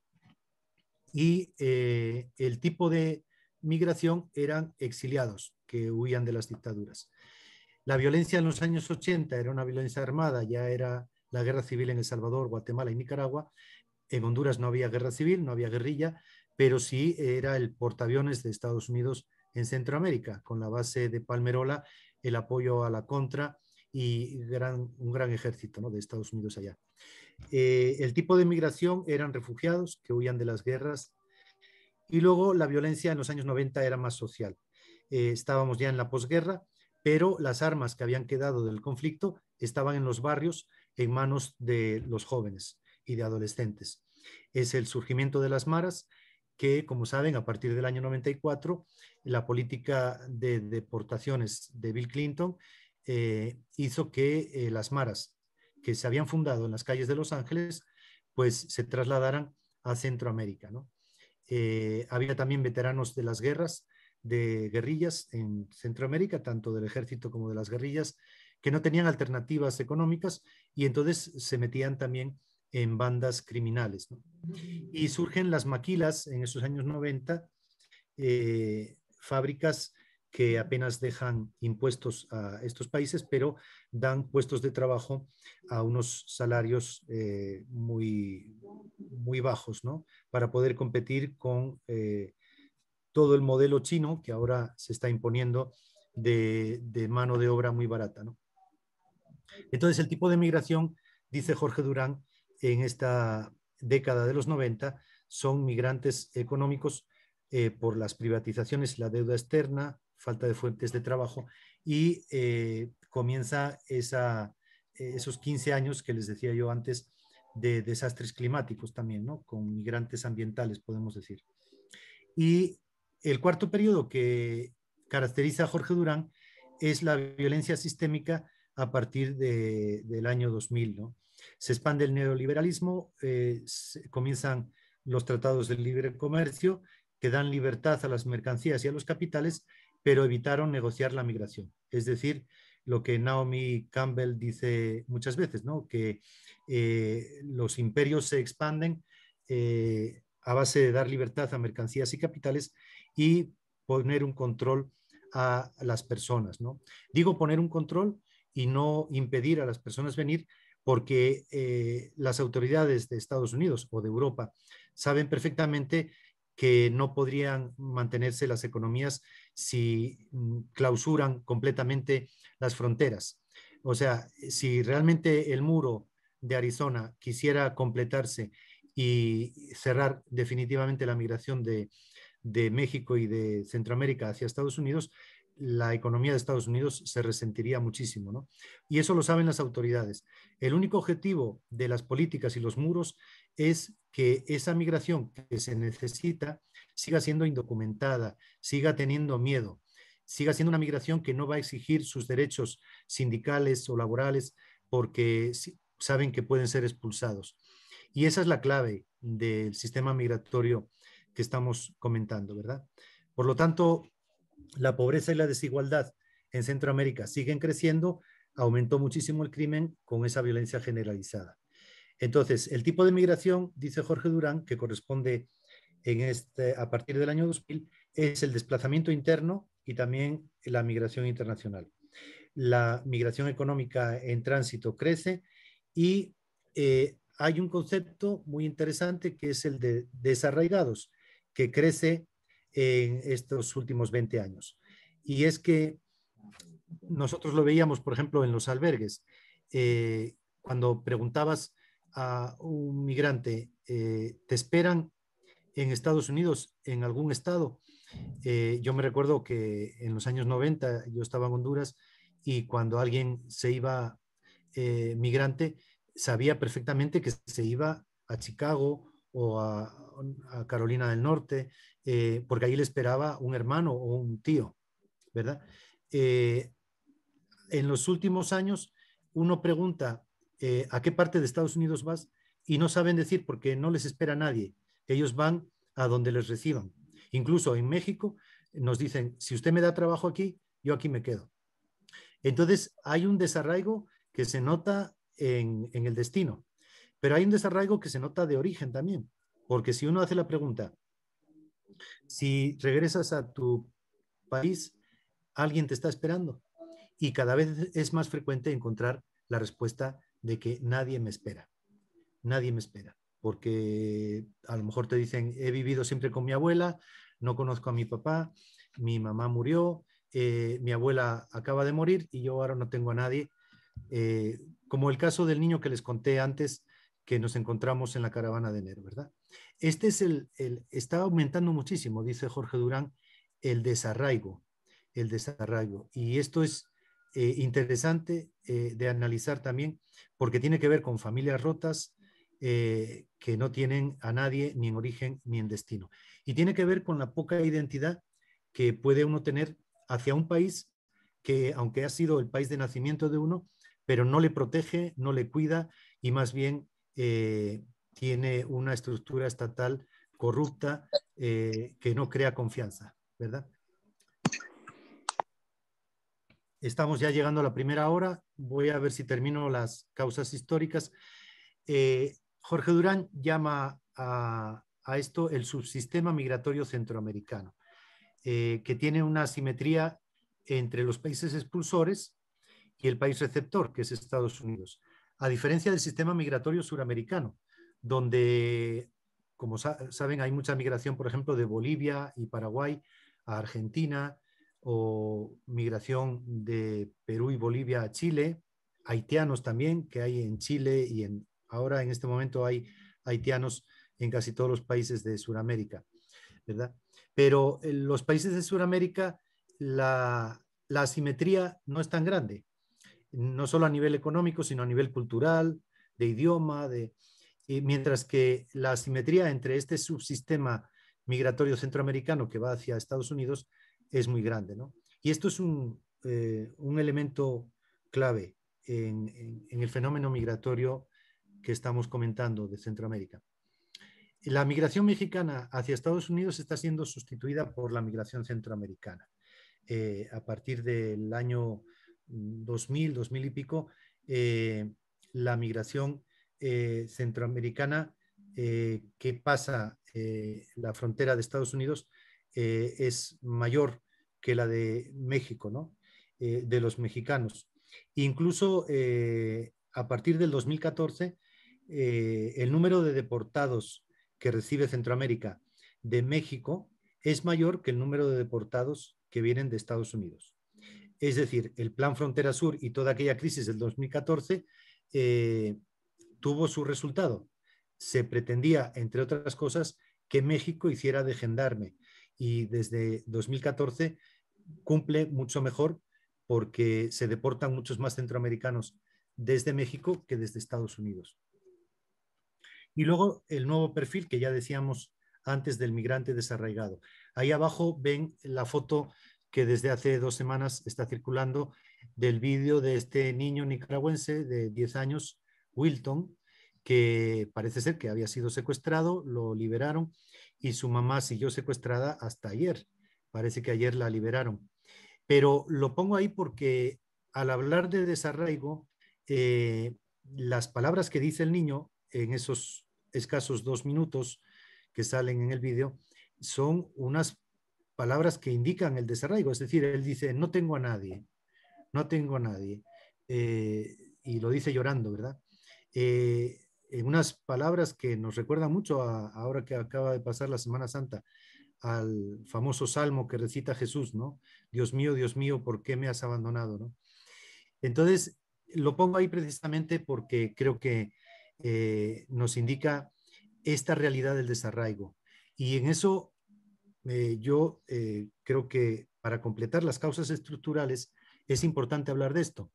y eh, el tipo de migración eran exiliados que huían de las dictaduras. La violencia en los años 80 era una violencia armada, ya era la guerra civil en El Salvador, Guatemala y Nicaragua. En Honduras no había guerra civil, no había guerrilla, pero sí era el portaaviones de Estados Unidos en Centroamérica, con la base de Palmerola, el apoyo a la contra y gran, un gran ejército de Estados Unidos allá. Eh, el tipo de migración eran refugiados que huían de las guerras y luego la violencia en los años 90 era más social. Eh, estábamos ya en la posguerra, pero las armas que habían quedado del conflicto estaban en los barrios en manos de los jóvenes y de adolescentes. Es el surgimiento de las maras que, como saben, a partir del año 94, la política de deportaciones de Bill Clinton eh, hizo que las maras que se habían fundado en las calles de Los Ángeles, pues se trasladaran a Centroamérica. Eh, había también veteranos de las guerras, de guerrillas en Centroamérica, tanto del ejército como de las guerrillas, que no tenían alternativas económicas y entonces se metían también en bandas criminales. Y surgen las maquilas en esos años 90, eh, fábricas que apenas dejan impuestos a estos países, pero dan puestos de trabajo a unos salarios eh, muy, muy bajos, ¿no? Para poder competir con eh, todo el modelo chino que ahora se está imponiendo de, mano de obra muy barata, ¿no? Entonces, el tipo de migración, dice Jorge Durán, en esta década de los 90, son migrantes económicos eh, por las privatizaciones, la deuda externa, falta de fuentes de trabajo y eh, comienza eh, esos 15 años que les decía yo antes de desastres climáticos también, ¿no? Con migrantes ambientales, podemos decir. Y el cuarto periodo que caracteriza a Jorge Durán es la violencia sistémica a partir del año 2000, Se expande el neoliberalismo, eh, comienzan los tratados de libre comercio que dan libertad a las mercancías y a los capitales pero evitaron negociar la migración. Es decir, lo que Naomi Campbell dice muchas veces, ¿no? que eh, los imperios se expanden eh, a base de dar libertad a mercancías y capitales y poner un control a las personas. ¿no? Digo poner un control y no impedir a las personas venir porque eh, las autoridades de Estados Unidos o de Europa saben perfectamente que no podrían mantenerse las economías si mm, clausuran completamente las fronteras. O sea, si realmente el muro de Arizona quisiera completarse y cerrar definitivamente la migración de, México y de Centroamérica hacia Estados Unidos, la economía de Estados Unidos se resentiría muchísimo, Y eso lo saben las autoridades. El único objetivo de las políticas y los muros es que esa migración que se necesita siga siendo indocumentada, siga teniendo miedo, siga siendo una migración que no va a exigir sus derechos sindicales o laborales porque saben que pueden ser expulsados. Y esa es la clave del sistema migratorio que estamos comentando, ¿verdad? Por lo tanto, la pobreza y la desigualdad en Centroamérica siguen creciendo, aumentó muchísimo el crimen con esa violencia generalizada. Entonces, el tipo de migración, dice Jorge Durán, que corresponde este, a partir del año 2000 es el desplazamiento interno y también la migración internacional. La migración económica en tránsito crece y eh, hay un concepto muy interesante que es el de desarraigados, que crece en estos últimos 20 años. Y es que nosotros lo veíamos, por ejemplo, en los albergues. Eh, cuando preguntabas a un migrante, eh, ¿te esperan en Estados Unidos, en algún estado. Eh, yo me recuerdo que en los años 90 yo estaba en Honduras y cuando alguien se iba eh, migrante, sabía perfectamente que se iba a Chicago o a, Carolina del Norte, eh, porque ahí le esperaba un hermano o un tío, ¿verdad? en los últimos años, uno pregunta, ¿a qué parte de Estados Unidos vas? Y no saben decir porque no les espera nadie ellos van a donde les reciban. Incluso en México nos dicen, si usted me da trabajo aquí, yo aquí me quedo. Entonces hay un desarraigo que se nota en, el destino, pero hay un desarraigo que se nota de origen también, porque si uno hace la pregunta, si regresas a tu país, alguien te está esperando y cada vez es más frecuente encontrar la respuesta de que nadie me espera, nadie me espera porque a lo mejor te dicen, he vivido siempre con mi abuela, no conozco a mi papá, mi mamá murió, eh, mi abuela acaba de morir y yo ahora no tengo a nadie. Eh, como el caso del niño que les conté antes que nos encontramos en la caravana de enero, ¿verdad? Este es el, está aumentando muchísimo, dice Jorge Durán, el desarraigo, el desarraigo. Y esto es eh, interesante de analizar también porque tiene que ver con familias rotas, eh, que no tienen a nadie ni en origen ni en destino. Y tiene que ver con la poca identidad que puede uno tener hacia un país que, aunque ha sido el país de nacimiento de uno, pero no le protege, no le cuida y más bien eh, tiene una estructura estatal corrupta eh, que no crea confianza, ¿verdad? Estamos ya llegando a la primera hora. Voy a ver si termino las causas históricas. Jorge Durán llama a, esto el subsistema migratorio centroamericano, eh, que tiene una simetría entre los países expulsores y el país receptor, que es Estados Unidos, a diferencia del sistema migratorio suramericano, donde, como saben, hay mucha migración, por ejemplo, de Bolivia y Paraguay a Argentina, o migración de Perú y Bolivia a Chile, haitianos también, que hay en Chile y en, Ahora en este momento hay haitianos en casi todos los países de Sudamérica, ¿verdad? Pero en eh, los países de Sudamérica la, asimetría no es tan grande, no solo a nivel económico, sino a nivel cultural, de idioma, de, mientras que la asimetría entre este subsistema migratorio centroamericano que va hacia Estados Unidos es muy grande. ¿no? Y esto es un, eh, elemento clave en, el fenómeno migratorio que estamos comentando de Centroamérica. La migración mexicana hacia Estados Unidos está siendo sustituida por la migración centroamericana. Eh, a partir del año 2000, mm, 2000 y pico, eh, la migración eh, centroamericana que pasa la frontera de Estados Unidos es mayor que la de México, ¿no? de los mexicanos. Incluso a partir del 2014, eh, el número de deportados que recibe Centroamérica de México es mayor que el número de deportados que vienen de Estados Unidos. Es decir, el Plan Frontera Sur y toda aquella crisis del 2014 eh, tuvo su resultado. Se pretendía, entre otras cosas, que México hiciera de gendarme y desde 2014 cumple mucho mejor porque se deportan muchos más centroamericanos desde México que desde Estados Unidos. Y luego el nuevo perfil que ya decíamos antes del migrante desarraigado. Ahí abajo ven la foto que desde hace dos semanas está circulando del vídeo de este niño nicaragüense de 10 años, Wilton, que parece ser que había sido secuestrado, lo liberaron y su mamá siguió secuestrada hasta ayer. Parece que ayer la liberaron. Pero lo pongo ahí porque al hablar de desarraigo, eh, las palabras que dice el niño en esos escasos dos minutos que salen en el vídeo son unas palabras que indican el desarraigo. Es decir, él dice, no tengo a nadie, no tengo a nadie. Eh, y lo dice llorando, ¿verdad? Eh, en unas palabras que nos recuerdan mucho a, ahora que acaba de pasar la Semana Santa, al famoso salmo que recita Jesús, ¿no? Dios mío, Dios mío, ¿por qué me has abandonado, ¿no? Entonces, lo pongo ahí precisamente porque creo que eh, nos indica esta realidad del desarraigo. Y en eso eh, yo eh, creo que para completar las causas estructurales es importante hablar de esto.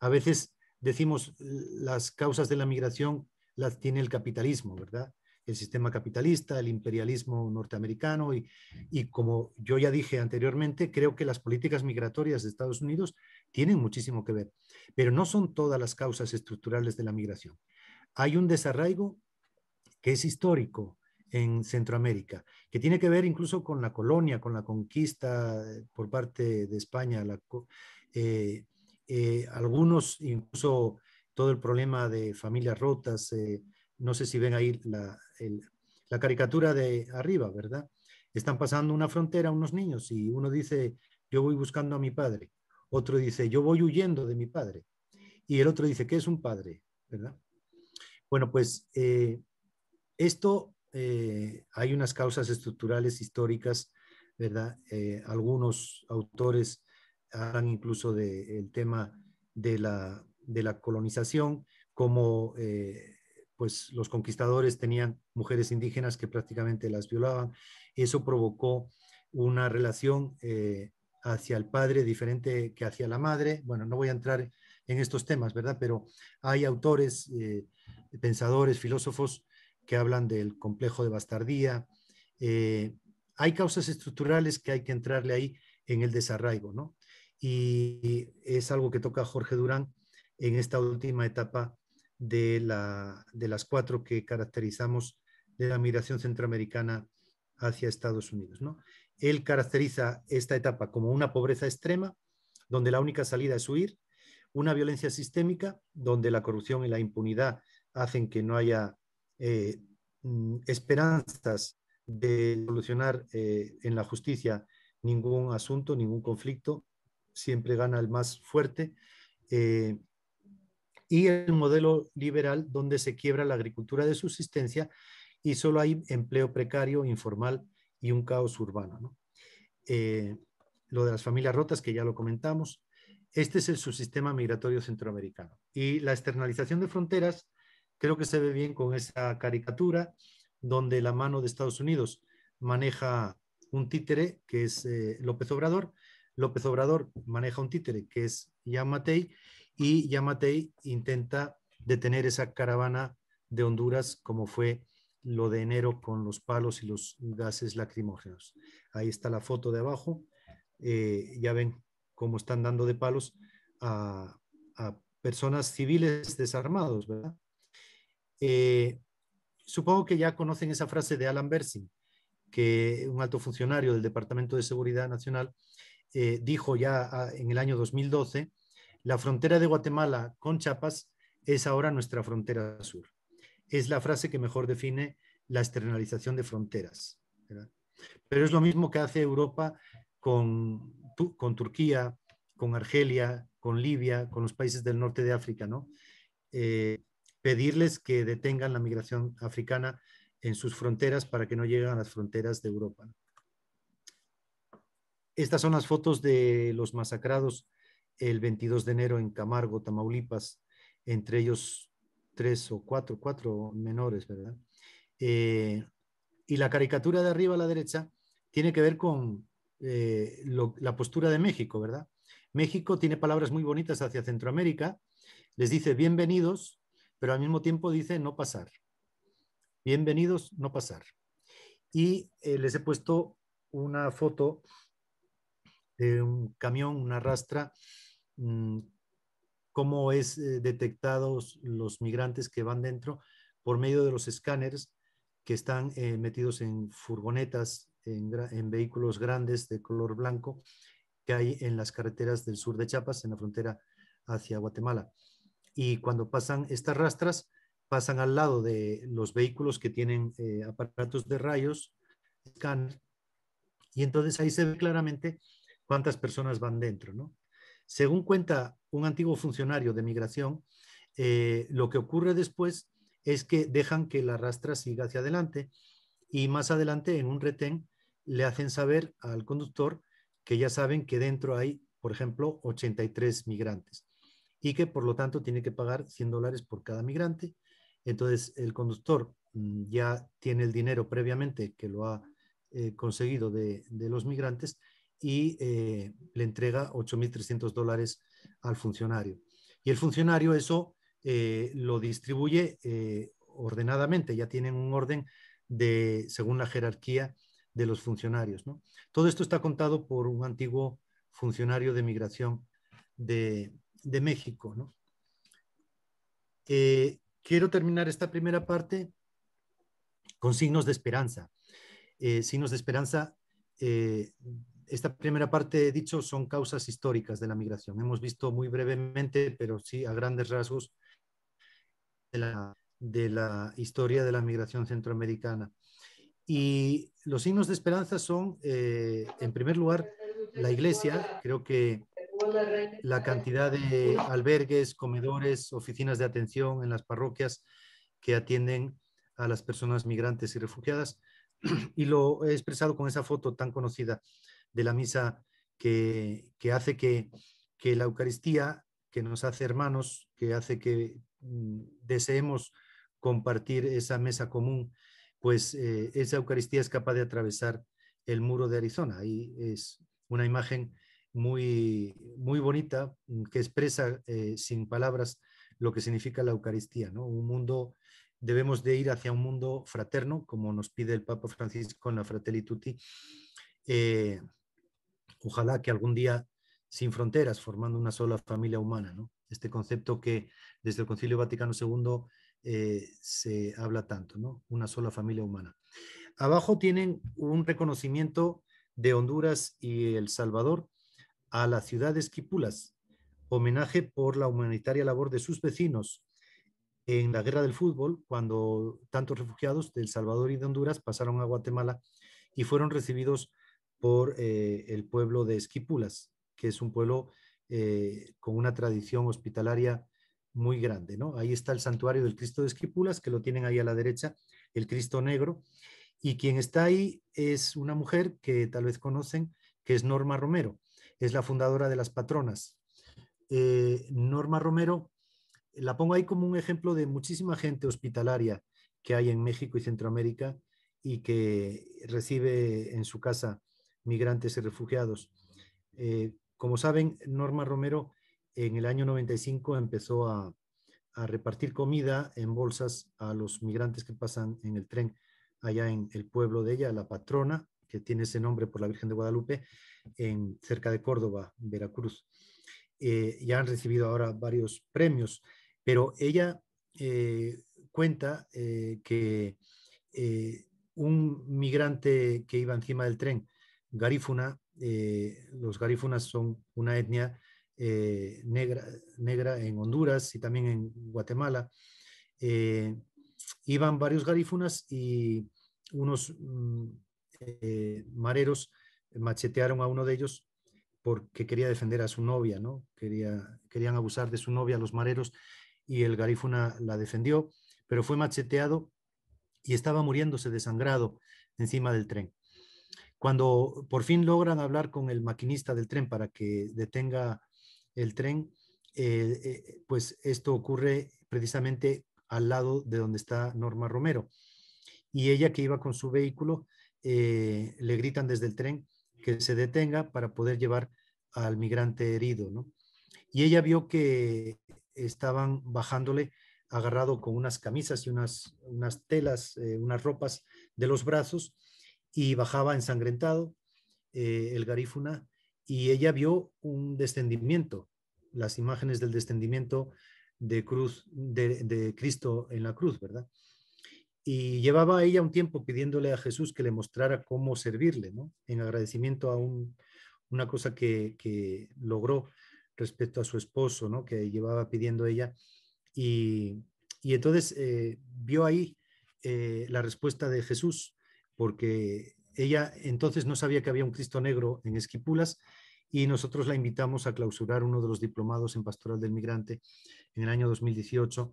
A veces decimos las causas de la migración las tiene el capitalismo, ¿verdad? El sistema capitalista, el imperialismo norteamericano y como yo ya dije anteriormente, creo que las políticas migratorias de Estados Unidos tienen muchísimo que ver, pero no son todas las causas estructurales de la migración hay un desarraigo que es histórico en Centroamérica, que tiene que ver incluso con la colonia, con la conquista eh, por parte de España, eh, eh, algunos incluso todo el problema de familias rotas, no sé si ven ahí la, la caricatura de arriba, ¿verdad? Están pasando una frontera unos niños y uno dice, yo voy buscando a mi padre, otro dice, yo voy huyendo de mi padre, y el otro dice, ¿qué es un padre? ¿Verdad? Bueno, pues eh, esto, eh, hay unas causas estructurales históricas, ¿verdad? Eh, algunos autores hablan incluso del tema de la, colonización, como pues los conquistadores tenían mujeres indígenas que prácticamente las violaban. Eso provocó una relación hacia el padre diferente que hacia la madre. Bueno, no voy a entrar en estos temas, ¿verdad? Pero hay autores pensadores, filósofos que hablan del complejo de bastardía. Eh, hay causas estructurales que hay que entrarle ahí en el desarraigo, ¿no? Y es algo que toca Jorge Durán en esta última etapa de, la, de las cuatro que caracterizamos de la migración centroamericana hacia Estados Unidos. ¿no? Él caracteriza esta etapa como una pobreza extrema, donde la única salida es huir, una violencia sistémica, donde la corrupción y la impunidad hacen que no haya eh, mm, esperanzas de solucionar eh, en la justicia ningún asunto, ningún conflicto, siempre gana el más fuerte. Eh, y el modelo liberal donde se quiebra la agricultura de subsistencia y solo hay empleo precario, informal y un caos urbano. lo de las familias rotas, que ya lo comentamos, este es el subsistema migratorio centroamericano. Y la externalización de fronteras Creo que se ve bien con esa caricatura donde la mano de Estados Unidos maneja un títere que es eh, López Obrador, López Obrador maneja un títere que es Yamatei y Yamatei intenta detener esa caravana de Honduras como fue lo de enero con los palos y los gases lacrimógenos. Ahí está la foto de abajo. Eh, ya ven cómo están dando de palos a, personas civiles desarmados, ¿verdad? Eh, supongo que ya conocen esa frase de Alan Bersin, que un alto funcionario del Departamento de Seguridad Nacional eh, dijo ya ah, en el año 2012, la frontera de Guatemala con Chiapas es ahora nuestra frontera sur. Es la frase que mejor define la externalización de fronteras. Pero es lo mismo que hace Europa con, con Turquía, con Argelia, con Libia, con los países del norte de África, ¿no? Eh, pedirles que detengan la migración africana en sus fronteras para que no lleguen a las fronteras de Europa. Estas son las fotos de los masacrados el 22 de enero en Camargo, Tamaulipas, entre ellos tres o cuatro, cuatro menores, ¿verdad? Eh, y la caricatura de arriba a la derecha tiene que ver con eh, la postura de México, ¿verdad? México tiene palabras muy bonitas hacia Centroamérica, les dice bienvenidos, pero al mismo tiempo dice no pasar. Bienvenidos, no pasar. Y eh, les he puesto una foto de un camión, una rastra, mm, cómo es eh, detectados los migrantes que van dentro por medio de los escáneres que están eh, metidos en furgonetas, en, en, vehículos grandes de color blanco que hay en las carreteras del sur de Chiapas, en la frontera hacia Guatemala y cuando pasan estas rastras, pasan al lado de los vehículos que tienen eh, aparatos de rayos, scan y entonces ahí se ve claramente cuántas personas van dentro. ¿no? Según cuenta un antiguo funcionario de migración, eh, lo que ocurre después es que dejan que la rastra siga hacia adelante y más adelante en un retén le hacen saber al conductor que ya saben que dentro hay, por ejemplo, 83 migrantes y que por lo tanto tiene que pagar 100 dólares por cada migrante. Entonces el conductor mm, ya tiene el dinero previamente que lo ha eh, conseguido de, los migrantes y eh, le entrega 8.300 dólares al funcionario. Y el funcionario eso eh, lo distribuye ordenadamente, ya tienen un orden de, según la jerarquía de los funcionarios. Todo esto está contado por un antiguo funcionario de migración de, de México. ¿no? Eh, quiero terminar esta primera parte con signos de esperanza. Eh, signos de esperanza, eh, esta primera parte, he dicho, son causas históricas de la migración. Hemos visto muy brevemente, pero sí a grandes rasgos, de la, de la historia de la migración centroamericana. Y los signos de esperanza son, en primer lugar, la iglesia. Creo que la cantidad de albergues, comedores, oficinas de atención en las parroquias que atienden a las personas migrantes y refugiadas. Y lo he expresado con esa foto tan conocida de la misa que, hace que, la Eucaristía, que nos hace hermanos, que hace que mm, deseemos compartir esa mesa común, pues eh, esa Eucaristía es capaz de atravesar el muro de Arizona. Y es una imagen muy, muy bonita mm, que expresa eh, sin palabras lo que significa la Eucaristía, ¿no? Un mundo, debemos de ir hacia un mundo fraterno, como nos pide el Papa Francisco en la Fratelli Tutti. Eh, ojalá que algún día sin fronteras, formando una sola familia humana, ¿no? Este concepto que desde el Concilio Vaticano II eh, se habla tanto, ¿no? Una sola familia humana. Abajo tienen un reconocimiento de Honduras y El Salvador, a la ciudad de Esquipulas, homenaje por la humanitaria labor de sus vecinos en la guerra del fútbol, cuando tantos refugiados del Salvador y de Honduras pasaron a Guatemala y fueron recibidos por eh, el pueblo de Esquipulas, que es un pueblo eh, con una tradición hospitalaria muy grande. ¿no? Ahí está el santuario del Cristo de Esquipulas, que lo tienen ahí a la derecha, el Cristo Negro. Y quien está ahí es una mujer que tal vez conocen, que es Norma Romero es la fundadora de las patronas. Eh, Norma Romero, la pongo ahí como un ejemplo de muchísima gente hospitalaria que hay en México y Centroamérica y que recibe en su casa migrantes y refugiados. Eh, como saben, Norma Romero en el año 95 empezó a, repartir comida en bolsas a los migrantes que pasan en el tren allá en el pueblo de ella, la patrona, que tiene ese nombre por la Virgen de Guadalupe, en, cerca de Córdoba, Veracruz. Eh, ya han recibido ahora varios premios, pero ella eh, cuenta eh, que un migrante que iba encima del tren, Garífuna, los garífunas son una etnia negra, negra en Honduras y también en Guatemala, iban varios garífunas y unos mm, eh, mareros eh, machetearon a uno de ellos porque quería defender a su novia, ¿no? Quería, querían abusar de su novia los mareros y el garífuna la defendió, pero fue macheteado y estaba muriéndose desangrado encima del tren. Cuando por fin logran hablar con el maquinista del tren para que detenga el tren, eh, pues esto ocurre precisamente al lado de donde está Norma Romero. Y ella que iba con su vehículo eh, le gritan desde el tren que se detenga para poder llevar al migrante herido, Y ella vio que estaban bajándole agarrado con unas camisas y unas, unas telas, eh, unas ropas de los brazos y bajaba ensangrentado eh, el garífuna y ella vio un descendimiento, las imágenes del descendimiento de cruz de Cristo en la cruz, ¿verdad? Y llevaba ella un tiempo pidiéndole a Jesús que le mostrara cómo servirle, En agradecimiento a una cosa que, logró respecto a su esposo, ¿no? Que llevaba pidiendo ella. Y, entonces eh, vio ahí eh, la respuesta de Jesús, porque ella entonces no sabía que había un Cristo negro en Esquipulas y nosotros la invitamos a clausurar uno de los diplomados en Pastoral del Migrante en el año 2018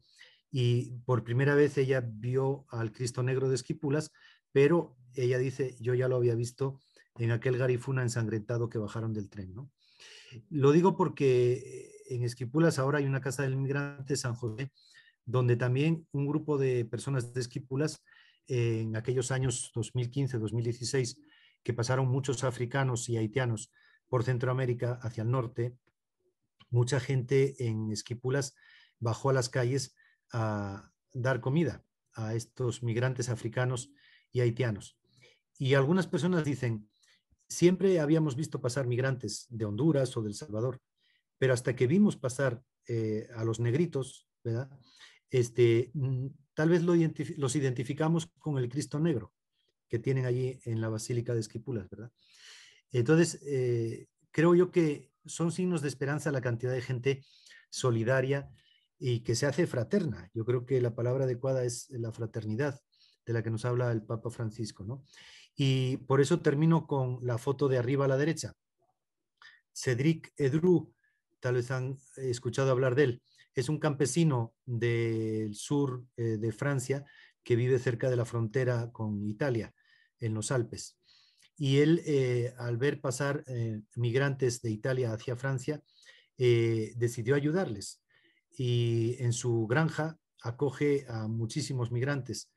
y por primera vez ella vio al Cristo Negro de Esquipulas, pero ella dice, yo ya lo había visto en aquel Garifuna ensangrentado que bajaron del tren, ¿no? Lo digo porque en Esquipulas ahora hay una casa del inmigrante San José, donde también un grupo de personas de Esquipulas eh, en aquellos años 2015-2016, que pasaron muchos africanos y haitianos por Centroamérica hacia el norte, mucha gente en Esquipulas bajó a las calles a dar comida a estos migrantes africanos y haitianos. Y algunas personas dicen, siempre habíamos visto pasar migrantes de Honduras o del Salvador, pero hasta que vimos pasar eh, a los negritos, ¿verdad? Este, mm, tal vez lo los identificamos con el Cristo Negro que tienen allí en la Basílica de Esquipulas, ¿verdad? Entonces, eh, creo yo que son signos de esperanza la cantidad de gente solidaria y que se hace fraterna. Yo creo que la palabra adecuada es la fraternidad de la que nos habla el Papa Francisco. ¿no? Y por eso termino con la foto de arriba a la derecha. Cedric Edru, tal vez han escuchado hablar de él, es un campesino del sur eh, de Francia que vive cerca de la frontera con Italia, en los Alpes. Y él, eh, al ver pasar eh, migrantes de Italia hacia Francia, decidió ayudarles y en su granja acoge a muchísimos migrantes.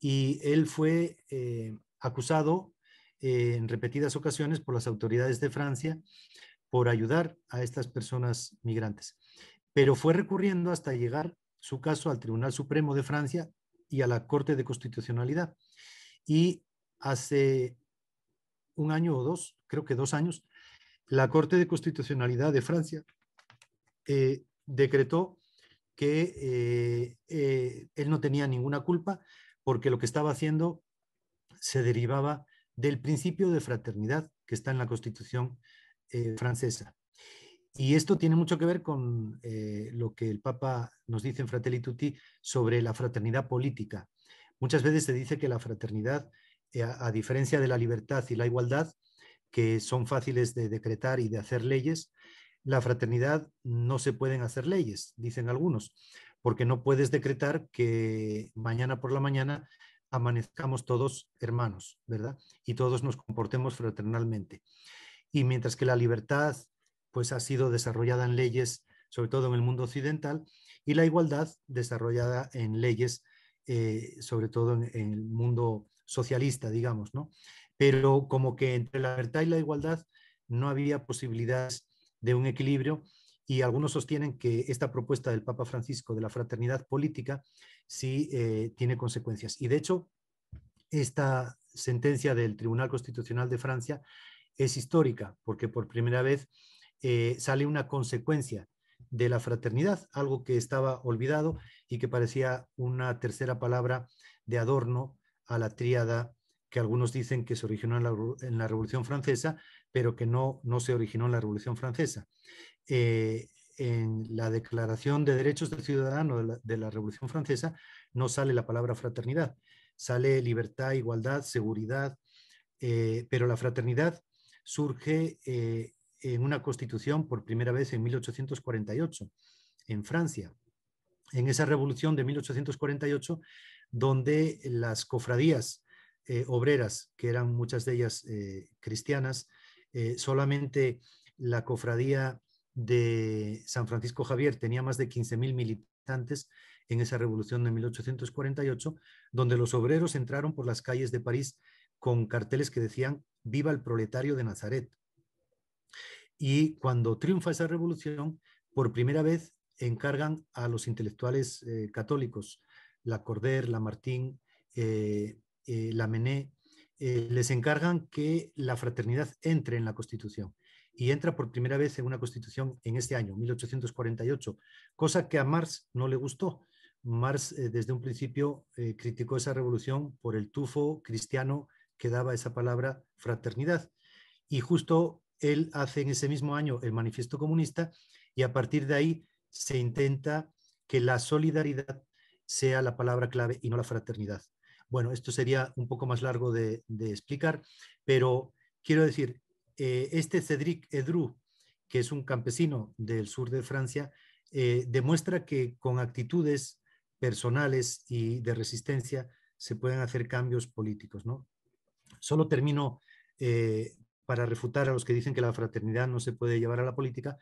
Y él fue eh, acusado eh, en repetidas ocasiones por las autoridades de Francia por ayudar a estas personas migrantes. Pero fue recurriendo hasta llegar su caso al Tribunal Supremo de Francia y a la Corte de Constitucionalidad. Y hace un año o dos, creo que dos años, la Corte de Constitucionalidad de Francia eh, decretó que eh, eh, él no tenía ninguna culpa porque lo que estaba haciendo se derivaba del principio de fraternidad que está en la Constitución eh, francesa. Y esto tiene mucho que ver con lo que el Papa nos dice en Fratelli Tutti sobre la fraternidad política. Muchas veces se dice que la fraternidad, a diferencia de la libertad y la igualdad, que son fáciles de decretar y de hacer leyes, la fraternidad no se pueden hacer leyes, dicen algunos, porque no puedes decretar que mañana por la mañana amanezcamos todos hermanos, ¿verdad? Y todos nos comportemos fraternalmente. Y mientras que la libertad pues ha sido desarrollada en leyes, sobre todo en el mundo occidental, y la igualdad desarrollada en leyes, eh, sobre todo en, en, el mundo socialista, digamos, ¿no? Pero como que entre la libertad y la igualdad no había posibilidades de un equilibrio y algunos sostienen que esta propuesta del Papa Francisco de la fraternidad política sí eh, tiene consecuencias. Y de hecho, esta sentencia del Tribunal Constitucional de Francia es histórica, porque por primera vez eh, sale una consecuencia de la fraternidad, algo que estaba olvidado y que parecía una tercera palabra de adorno a la tríada que algunos dicen que se originó en la, Revolución Francesa, pero que no, no, se originó en la Revolución Francesa. Eh, en la Declaración de Derechos del Ciudadano de la, Revolución Francesa no sale la palabra fraternidad, sale libertad, igualdad, seguridad, eh, pero la fraternidad surge eh, en una constitución por primera vez en 1848, en Francia, en esa revolución de 1848, donde las cofradías eh, obreras, que eran muchas de ellas eh, cristianas, eh, solamente la cofradía de San Francisco Javier tenía más de 15.000 militantes en esa revolución de 1848, donde los obreros entraron por las calles de París con carteles que decían Viva el proletario de Nazaret. Y cuando triunfa esa revolución, por primera vez encargan a los intelectuales católicos, la Corder, la Martín, eh, la Mené, eh, les encargan que la fraternidad entre en la Constitución. Y entra por primera vez en una Constitución en este año, 1848, cosa que a Marx no le gustó. Marx eh, desde un principio criticó esa revolución por el tufo cristiano que daba esa palabra fraternidad. Y justo él hace en ese mismo año el manifiesto comunista y a partir de ahí se intenta que la solidaridad sea la palabra clave y no la fraternidad. Bueno, esto sería un poco más largo de, explicar, pero quiero decir, eh, este Cédric Edru, que es un campesino del sur de Francia, eh, demuestra que con actitudes personales y de resistencia se pueden hacer cambios políticos. ¿no? Solo termino eh, para refutar a los que dicen que la fraternidad no se puede llevar a la política,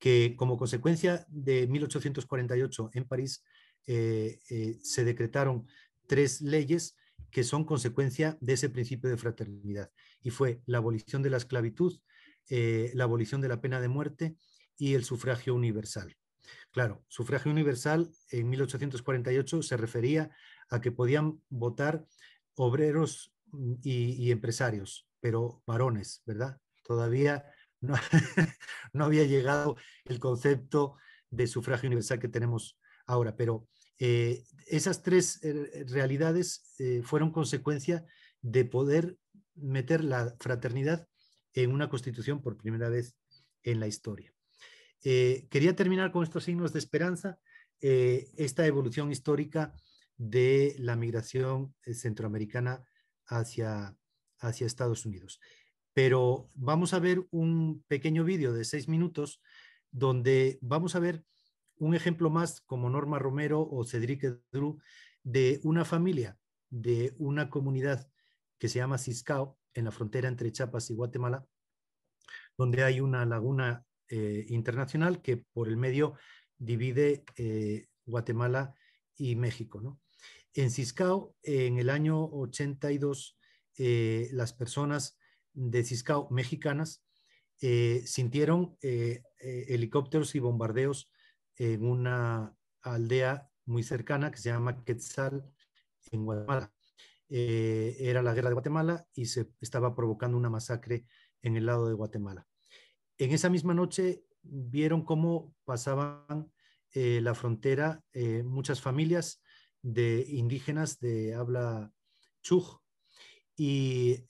que como consecuencia de 1848 en París se decretaron tres leyes que son consecuencia de ese principio de fraternidad. Y fue la abolición de la esclavitud, eh, la abolición de la pena de muerte y el sufragio universal. Claro, sufragio universal en 1848 se refería a que podían votar obreros mm, y, empresarios, pero varones, ¿verdad? Todavía no, no había llegado el concepto de sufragio universal que tenemos ahora, pero eh, esas tres eh, realidades eh, fueron consecuencia de poder meter la fraternidad en una constitución por primera vez en la historia. quería terminar con estos signos de esperanza, esta evolución histórica de la migración centroamericana hacia, hacia Estados Unidos. Pero vamos a ver un pequeño vídeo de seis minutos donde vamos a ver un ejemplo más como Norma Romero o Cedric Edru de una familia, de una comunidad que se llama Ciscao, en la frontera entre Chiapas y Guatemala, donde hay una laguna eh, internacional que por el medio divide eh, Guatemala y México. En Ciscao, en el año 82, eh, las personas de Ciscao mexicanas sintieron helicópteros y bombardeos en una aldea muy cercana que se llama Quetzal, en Guatemala. Eh, era la guerra de Guatemala y se estaba provocando una masacre en el lado de Guatemala. En esa misma noche vieron cómo pasaban eh, la frontera eh, muchas familias de indígenas de habla chuj y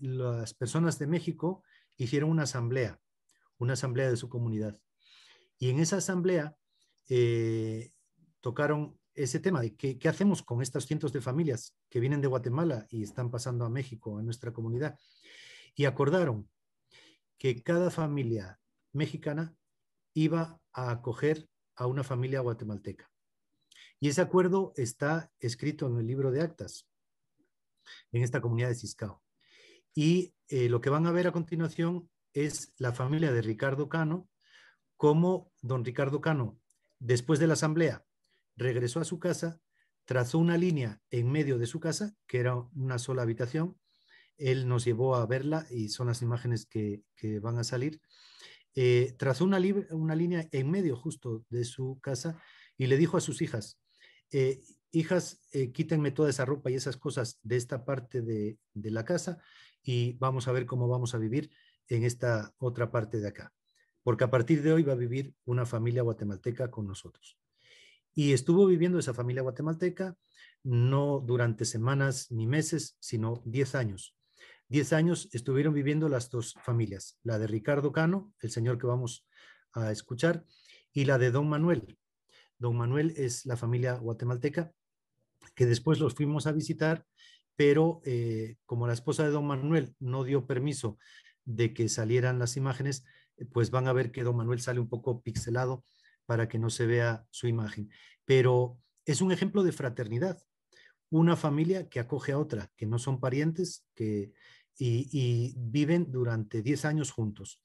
las personas de México hicieron una asamblea, una asamblea de su comunidad. Y en esa asamblea eh, tocaron ese tema de qué, hacemos con estas cientos de familias que vienen de Guatemala y están pasando a México, a nuestra comunidad. Y acordaron que cada familia mexicana iba a acoger a una familia guatemalteca. Y ese acuerdo está escrito en el libro de actas, en esta comunidad de Ciscao. Y eh, lo que van a ver a continuación es la familia de Ricardo Cano, cómo don Ricardo Cano, después de la asamblea, regresó a su casa, trazó una línea en medio de su casa, que era una sola habitación. Él nos llevó a verla y son las imágenes que, van a salir. Eh, trazó una, línea en medio justo de su casa y le dijo a sus hijas, eh, hijas, eh, quítenme toda esa ropa y esas cosas de esta parte de la casa y vamos a ver cómo vamos a vivir en esta otra parte de acá porque a partir de hoy va a vivir una familia guatemalteca con nosotros. Y estuvo viviendo esa familia guatemalteca no durante semanas ni meses, sino 10 años. Diez años estuvieron viviendo las dos familias, la de Ricardo Cano, el señor que vamos a escuchar, y la de don Manuel. Don Manuel es la familia guatemalteca que después los fuimos a visitar, pero eh, como la esposa de don Manuel no dio permiso de que salieran las imágenes, pues van a ver que don Manuel sale un poco pixelado para que no se vea su imagen. Pero es un ejemplo de fraternidad, una familia que acoge a otra, que no son parientes, que, y, viven durante 10 años juntos.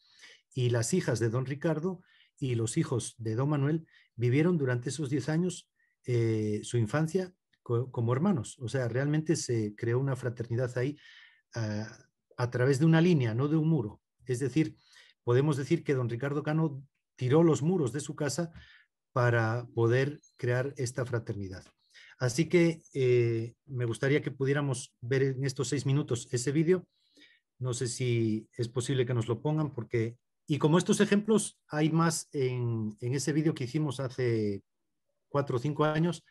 Y las hijas de don Ricardo y los hijos de don Manuel vivieron durante esos 10 años eh, su infancia como hermanos. O sea, realmente se creó una fraternidad ahí ah, a través de una línea, no de un muro. Es decir, podemos decir que don Ricardo Cano tiró los muros de su casa para poder crear esta fraternidad. Así que eh, me gustaría que pudiéramos ver en estos seis minutos ese vídeo. No sé si es posible que nos lo pongan porque... Y como estos ejemplos hay más en, en ese vídeo que hicimos hace cuatro o cinco años,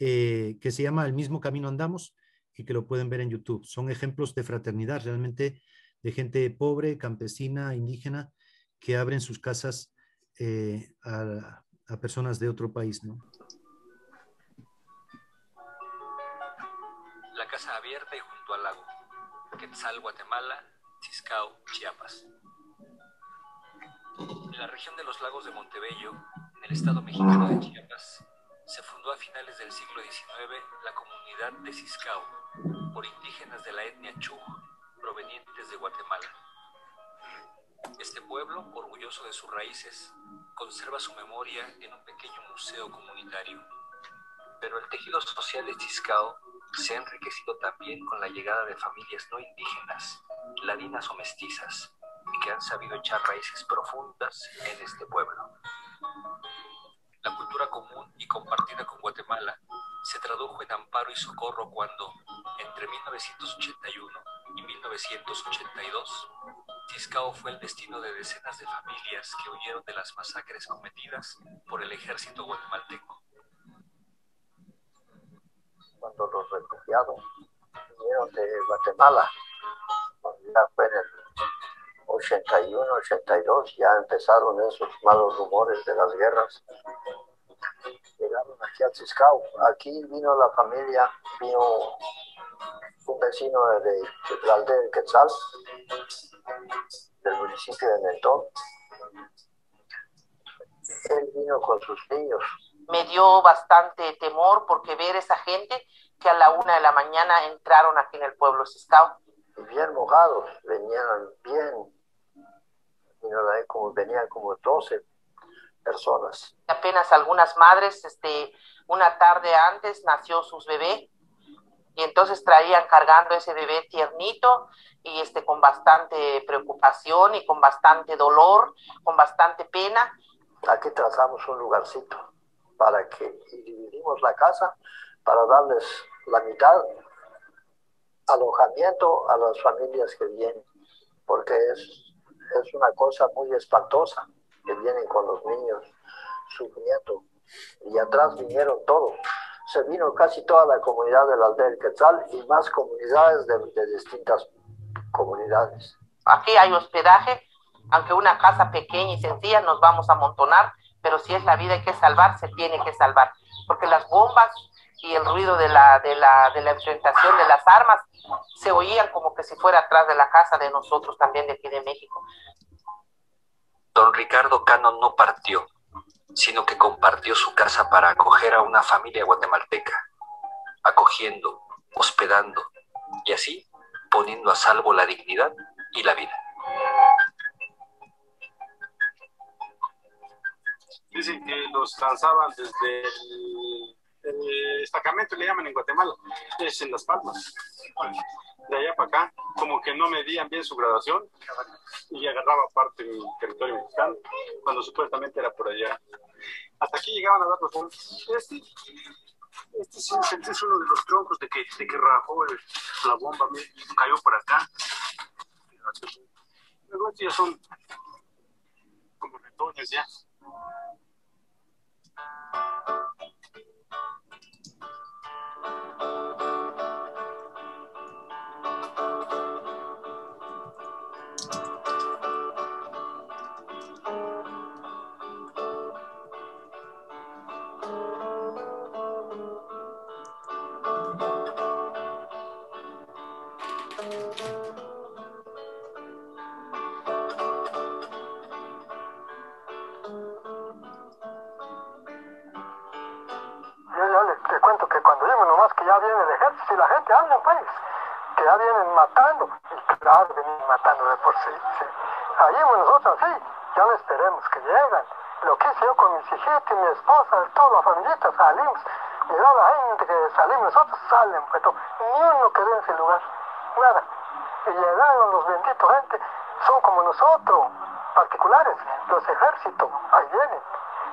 eh, que se llama El mismo camino andamos y que lo pueden ver en YouTube. Son ejemplos de fraternidad. Realmente de gente pobre, campesina, indígena, que abren sus casas eh, a, personas de otro país. ¿no? La casa abierta y junto al lago. Quetzal, Guatemala, Ciscao, Chiapas. En la región de los lagos de Montebello, en el estado mexicano de Chiapas, se fundó a finales del siglo XIX la comunidad de Ciscao por indígenas de la etnia Chuj provenientes de Guatemala. Este pueblo, orgulloso de sus raíces, conserva su memoria en un pequeño museo comunitario. Pero el tejido social de Chiscao se ha enriquecido también con la llegada de familias no indígenas, ladinas o mestizas, y que han sabido echar raíces profundas en este pueblo. La cultura común y compartida con Guatemala se tradujo en amparo y socorro cuando, entre 1981 y 1982, Tiscao fue el destino de decenas de familias que huyeron de las masacres cometidas por el ejército guatemalteco. Cuando los refugiados vinieron de Guatemala, ya fue en el 81, 82, ya empezaron esos malos rumores de las guerras. Llegaron aquí a Ciscao, Aquí vino la familia, vino vecino de aldea del Quetzal, del municipio de Mentón. Él vino con sus niños. Me dio bastante temor porque ver esa gente que a la una de la mañana entraron aquí en el pueblo Siscao. Bien mojados, venían bien, como, venían como 12 personas. Apenas algunas madres, este, una tarde antes nació sus bebés y entonces traían cargando ese bebé tiernito y este con bastante preocupación y con bastante dolor, con bastante pena. Aquí trazamos un lugarcito para que y dividimos la casa para darles la mitad alojamiento a las familias que vienen, porque es, es una cosa muy espantosa que vienen con los niños sufriendo. Y atrás vinieron todos se vino casi toda la comunidad de del Quetzal y más comunidades de, distintas comunidades. Aquí hay hospedaje, aunque una casa pequeña y sencilla nos vamos a amontonar, pero si es la vida hay que salvar, se tiene que salvar, porque las bombas y el ruido de la, de la, de la enfrentación de las armas se oían como que si fuera atrás de la casa de nosotros también de aquí de México. Don Ricardo Cano no partió, sino que compartió su casa para acoger a una familia guatemalteca, acogiendo, hospedando y así poniendo a salvo la dignidad y la vida. Dicen que los lanzaban desde el, el, eh, destacamento, le llaman en Guatemala, es en Las Palmas de allá para acá, como que no medían bien su graduación y agarraba parte del territorio mexicano, cuando supuestamente era por allá. Hasta aquí llegaban a dar los fondos. Este, este, este es, uno de los troncos de que, que rajó la bomba, cayó por acá. Luego estos ya son como retoños ya. que hablan pues, que ya vienen matando, y claro, vienen matando de por sí. sí. Ahí nosotros sí, ya no esperemos que llegan. Lo que hice yo con mis hijitos y mi esposa, toda la familia salimos. Y la gente que salimos, nosotros salen, pues ni uno quedó en ese lugar, nada. Y llegaron los benditos gente, son como nosotros, particulares, los ejércitos, ahí vienen.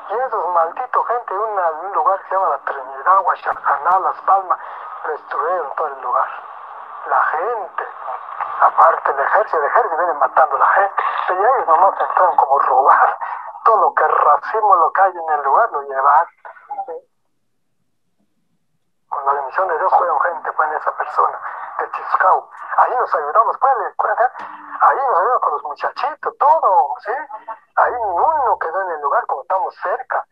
Y esos malditos gente, una, un lugar que se llama la Trinidad, Guachacaná, Las Palmas, destruyeron todo el lugar. La gente, aparte del ejército, el ejército viene matando a la gente. Y ellos nomás entraron como robar. Todo lo que racimo lo que hay en el lugar lo llevaron. Con la dimisión de Dios fueron gente, fue en esa persona de Chiscau. Ahí nos ayudamos, pues, ahí nos ayudamos con los muchachitos, todo, ¿sí? Ahí ninguno uno quedó en el lugar, como estamos cerca,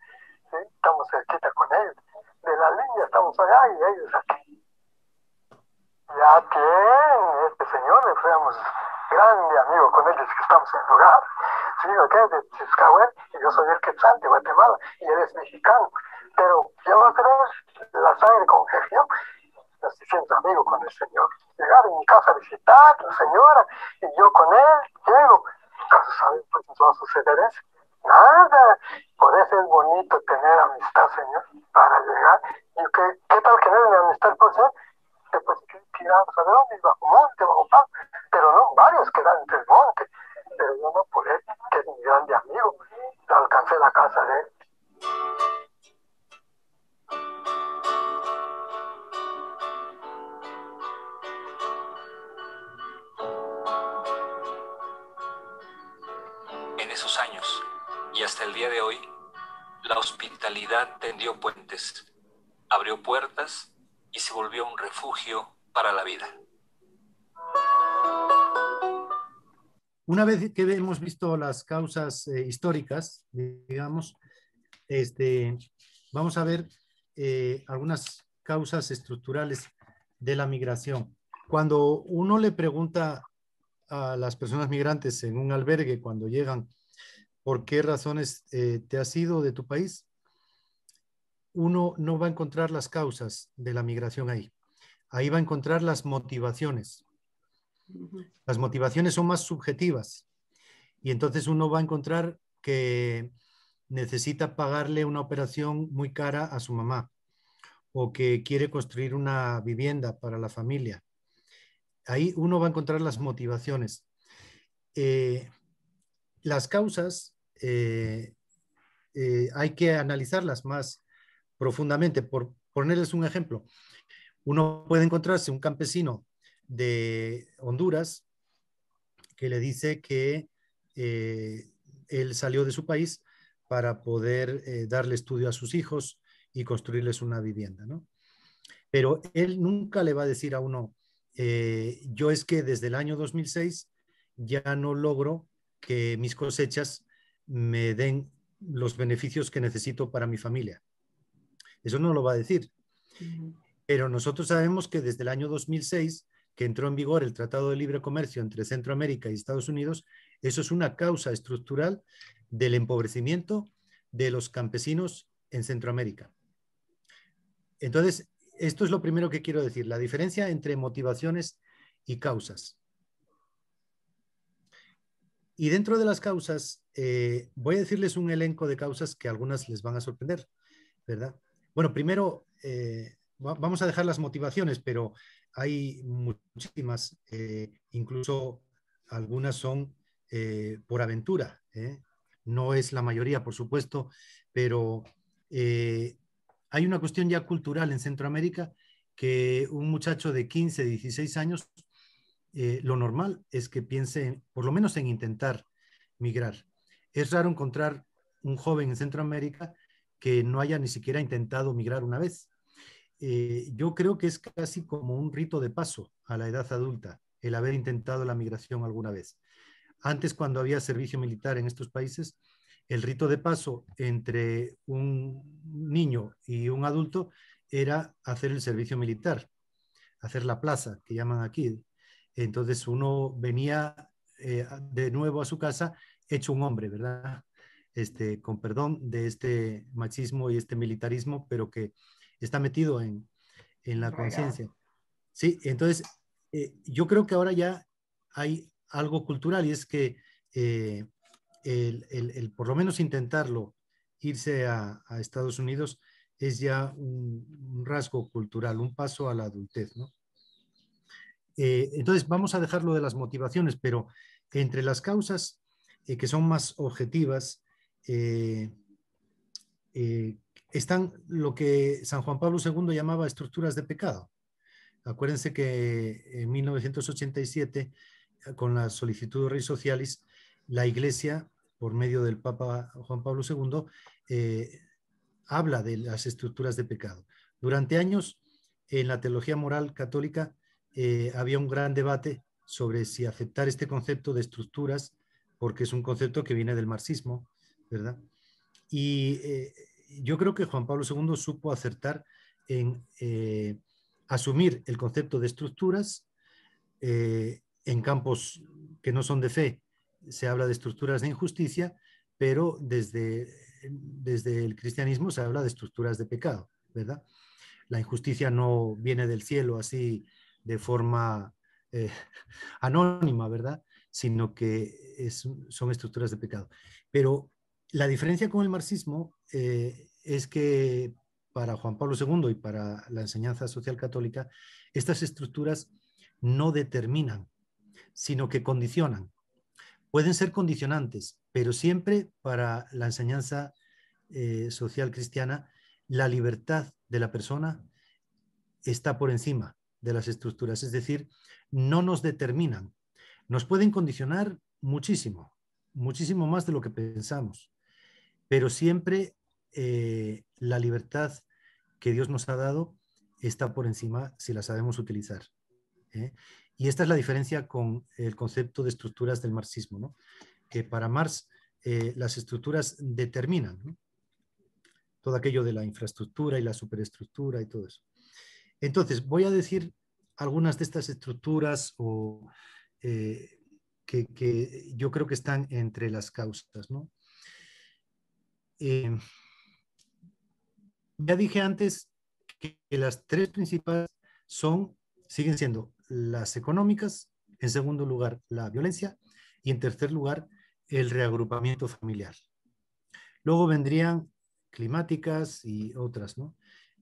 ¿sí? Estamos cerquita con ellos. De la línea estamos allá y ellos aquí. Ya tiene este señor, le pues, fuimos grande amigo con él desde que estamos en el lugar. Sí, es de Chiscahuel, y yo soy el Quetzal de Guatemala, y él es mexicano. Pero ya más tenemos la sangre con Jefión, nos siento amigo con el señor. Llegar en mi casa a visitar a la señora, y yo con él llego. Entonces, ¿saben pues nos va a suceder eso? Nada. Por eso es bonito tener amistad, señor, para llegar. ¿Y qué, qué tal que no amistad, por pues, eh? pues tirados a dónde, bajo monte, bajo pan, pero no varios dan entre el monte. Pero yo no por eh, que es mi grande amigo, alcance la casa de él. En esos años y hasta el día de hoy, la hospitalidad tendió puentes, abrió puertas y se volvió un refugio para la vida. Una vez que hemos visto las causas eh, históricas, digamos, este, vamos a ver eh, algunas causas estructurales de la migración. Cuando uno le pregunta a las personas migrantes en un albergue cuando llegan, ¿por qué razones eh, te has ido de tu país? uno no va a encontrar las causas de la migración ahí. Ahí va a encontrar las motivaciones. Las motivaciones son más subjetivas. Y entonces uno va a encontrar que necesita pagarle una operación muy cara a su mamá o que quiere construir una vivienda para la familia. Ahí uno va a encontrar las motivaciones. Eh, las causas eh, eh, hay que analizarlas más profundamente. Por ponerles un ejemplo, uno puede encontrarse un campesino de Honduras que le dice que eh, él salió de su país para poder eh, darle estudio a sus hijos y construirles una vivienda, ¿no? Pero él nunca le va a decir a uno, eh, yo es que desde el año 2006 ya no logro que mis cosechas me den los beneficios que necesito para mi familia. Eso no lo va a decir. Pero nosotros sabemos que desde el año 2006, que entró en vigor el Tratado de Libre Comercio entre Centroamérica y Estados Unidos, eso es una causa estructural del empobrecimiento de los campesinos en Centroamérica. Entonces, esto es lo primero que quiero decir, la diferencia entre motivaciones y causas. Y dentro de las causas, eh, voy a decirles un elenco de causas que algunas les van a sorprender, ¿verdad? Bueno, primero eh, vamos a dejar las motivaciones, pero hay muchísimas, eh, incluso algunas son eh, por aventura. No es la mayoría, por supuesto, pero hay una cuestión ya cultural en Centroamérica que un muchacho de 15, 16 años, lo normal es que piense, por lo menos en intentar migrar. Es raro encontrar un joven en Centroamérica que no haya ni siquiera intentado migrar una vez. Eh, yo creo que es casi como un rito de paso a la edad adulta el haber intentado la migración alguna vez. Antes, cuando había servicio militar en estos países, el rito de paso entre un niño y un adulto era hacer el servicio militar, hacer la plaza, que llaman aquí. Entonces uno venía eh, de nuevo a su casa hecho un hombre, ¿verdad? Este, con perdón, de este machismo y este militarismo, pero que está metido en, en la conciencia. Sí, entonces eh, yo creo que ahora ya hay algo cultural y es que eh, el, el, por lo menos intentarlo, irse a, Estados Unidos, es ya un, rasgo cultural, un paso a la adultez. ¿no? Eh, entonces vamos a dejarlo de las motivaciones, pero entre las causas que son más objetivas, eh, eh, están lo que San Juan Pablo II llamaba estructuras de pecado. Acuérdense que en 1987, con la solicitud de Rey Socialis, la Iglesia, por medio del Papa Juan Pablo II, eh, habla de las estructuras de pecado. Durante años, en la teología moral católica, había un gran debate sobre si aceptar este concepto de estructuras, porque es un concepto que viene del marxismo, ¿verdad? Y eh, yo creo que Juan Pablo II supo acertar en eh, asumir el concepto de estructuras eh, en campos que no son de fe. Se habla de estructuras de injusticia, pero desde, desde el cristianismo se habla de estructuras de pecado, ¿verdad? La injusticia no viene del cielo así de forma anónima, ¿verdad? Sino que son estructuras de pecado. Pero la diferencia con el marxismo eh, es que para Juan Pablo II y para la enseñanza social católica, estas estructuras no determinan, sino que condicionan. Pueden ser condicionantes, pero siempre para la enseñanza eh, social cristiana, la libertad de la persona está por encima de las estructuras, es decir, no nos determinan. Nos pueden condicionar muchísimo, muchísimo más de lo que pensamos pero siempre eh, la libertad que Dios nos ha dado está por encima si la sabemos utilizar. ¿eh? Y esta es la diferencia con el concepto de estructuras del marxismo, ¿no? que para Marx eh, las estructuras determinan todo aquello de la infraestructura y la superestructura y todo eso. Entonces, voy a decir algunas de estas estructuras o, que, que, yo creo que están entre las causas. ¿no? Em, ya dije antes que las tres principales son, siguen siendo las económicas, en segundo lugar la violencia y en tercer lugar el reagrupamiento familiar. Luego vendrían climáticas y otras, ¿no?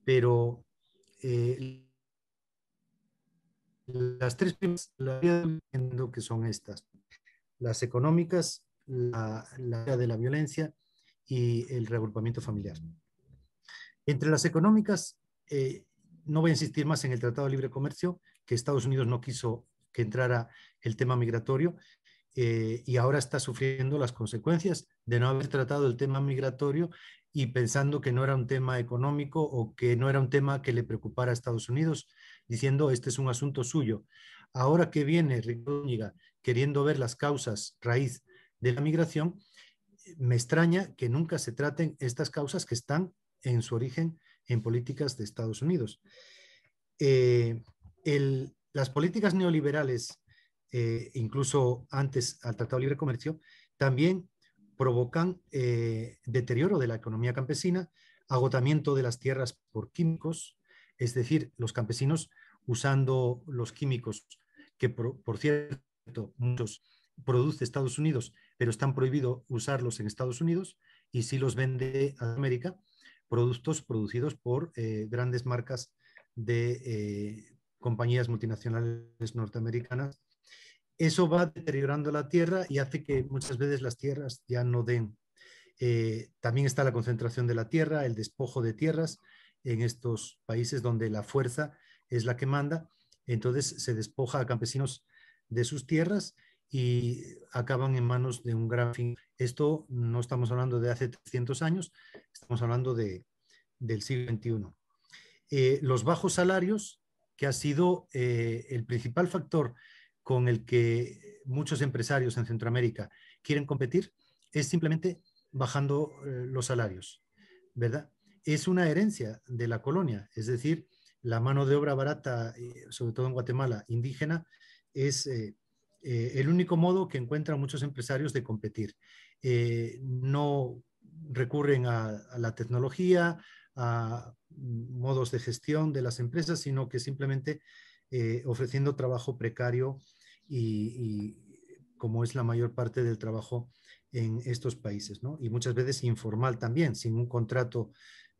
Pero eh, las tres primeras que son estas. Las económicas, la de la violencia y el reagrupamiento familiar. Entre las económicas, eh, no voy a insistir más en el Tratado de Libre Comercio, que Estados Unidos no quiso que entrara el tema migratorio eh, y ahora está sufriendo las consecuencias de no haber tratado el tema migratorio y pensando que no era un tema económico o que no era un tema que le preocupara a Estados Unidos, diciendo este es un asunto suyo. Ahora que viene Ricardo queriendo ver las causas raíz de la migración, me extraña que nunca se traten estas causas que están en su origen en políticas de Estados Unidos. Eh, las políticas neoliberales, eh, incluso antes al Tratado de Libre Comercio, también provocan eh, deterioro de la economía campesina, agotamiento de las tierras por químicos, es decir, los campesinos usando los químicos que, por, por cierto, muchos produce Estados Unidos pero están prohibido usarlos en Estados Unidos y sí los vende a América, productos producidos por eh, grandes marcas de eh, compañías multinacionales norteamericanas. Eso va deteriorando la tierra y hace que muchas veces las tierras ya no den. Eh, también está la concentración de la tierra, el despojo de tierras en estos países donde la fuerza es la que manda. Entonces se despoja a campesinos de sus tierras y acaban en manos de un gran Esto no estamos hablando de hace 300 años, estamos hablando de, del siglo XXI. Eh, los bajos salarios, que ha sido eh, el principal factor con el que muchos empresarios en Centroamérica quieren competir, es simplemente bajando eh, los salarios, ¿verdad? Es una herencia de la colonia, es decir, la mano de obra barata, sobre todo en Guatemala, indígena, es eh, el único modo que encuentran muchos empresarios de competir. Eh, no recurren a, la tecnología, a modos de gestión de las empresas, sino que simplemente eh, ofreciendo trabajo precario y, como es la mayor parte del trabajo en estos países, ¿no? Y muchas veces informal también, sin un contrato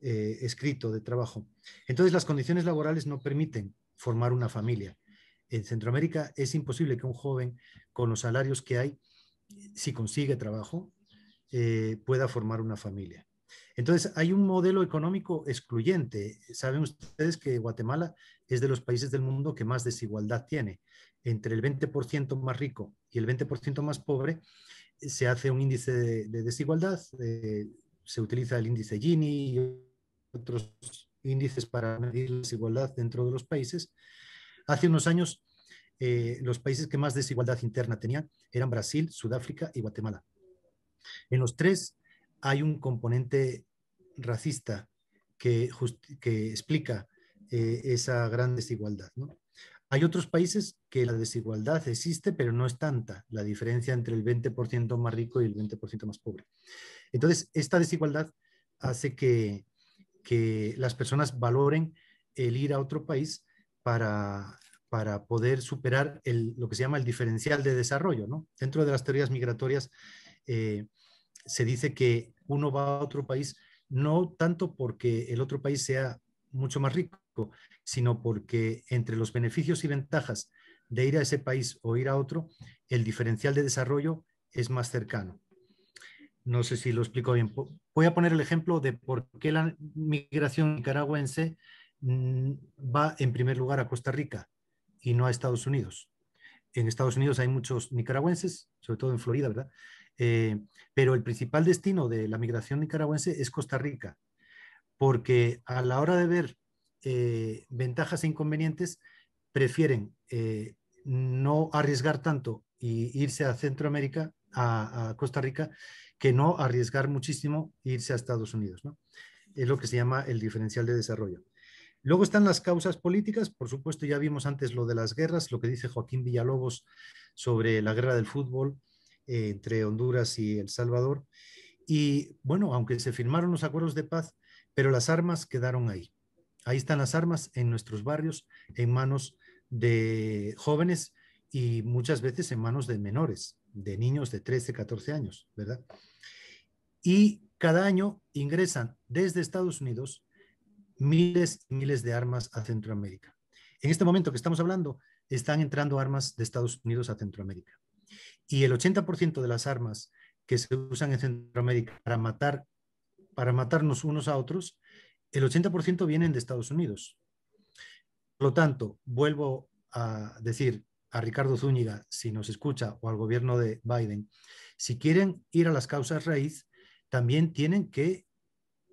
escrito de trabajo. Entonces las condiciones laborales no permiten formar una familia en Centroamérica es imposible que un joven con los salarios que hay, si consigue trabajo, eh, pueda formar una familia. Entonces, hay un modelo económico excluyente. Saben ustedes que Guatemala es de los países del mundo que más desigualdad tiene. Entre el 20% más rico y el 20% más pobre, eh, se hace un índice de, desigualdad. Eh, se utiliza el índice Gini y otros índices para medir la desigualdad dentro de los países. Hace unos años, eh, los países que más desigualdad interna tenían eran Brasil, Sudáfrica y Guatemala. En los tres hay un componente racista que, explica eh, esa gran desigualdad. Hay otros países que la desigualdad existe, pero no es tanta, la diferencia entre el 20% más rico y el 20% más pobre. Entonces, esta desigualdad hace que las personas valoren el ir a otro país para, poder superar el, lo que se llama el diferencial de desarrollo. ¿no? Dentro de las teorías migratorias eh, se dice que uno va a otro país no tanto porque el otro país sea mucho más rico, sino porque entre los beneficios y ventajas de ir a ese país o ir a otro, el diferencial de desarrollo es más cercano. No sé si lo explico bien. Voy a poner el ejemplo de por qué la migración nicaragüense Mm, va en primer lugar a Costa Rica y no a Estados Unidos. En Estados Unidos hay muchos nicaragüenses, sobre todo en Florida, ¿verdad? Eh, pero el principal destino de la migración nicaragüense es Costa Rica, porque a la hora de ver eh, ventajas e inconvenientes, prefieren eh, no arriesgar tanto y irse a Centroamérica, a, Costa Rica, que no arriesgar muchísimo irse a Estados Unidos, ¿no? Es lo que se llama el diferencial de desarrollo. Luego están las causas políticas, por supuesto ya vimos antes lo de las guerras, lo que dice Joaquín Villalobos sobre la guerra del fútbol eh, entre Honduras y El Salvador. Y bueno, aunque se firmaron los acuerdos de paz, pero las armas quedaron ahí. Ahí están las armas en nuestros barrios, en manos de jóvenes y muchas veces en manos de menores, de niños de 13, 14 años, ¿verdad? Y cada año ingresan desde Estados Unidos miles y miles de armas a Centroamérica. En este momento que estamos hablando, están entrando armas de Estados Unidos a Centroamérica. Y el 80% de las armas que se usan en Centroamérica para matar para matarnos unos a otros, el 80% vienen de Estados Unidos. Por lo tanto, vuelvo a decir a Ricardo Zúñiga, si nos escucha, o al gobierno de Biden, si quieren ir a las causas raíz, también tienen que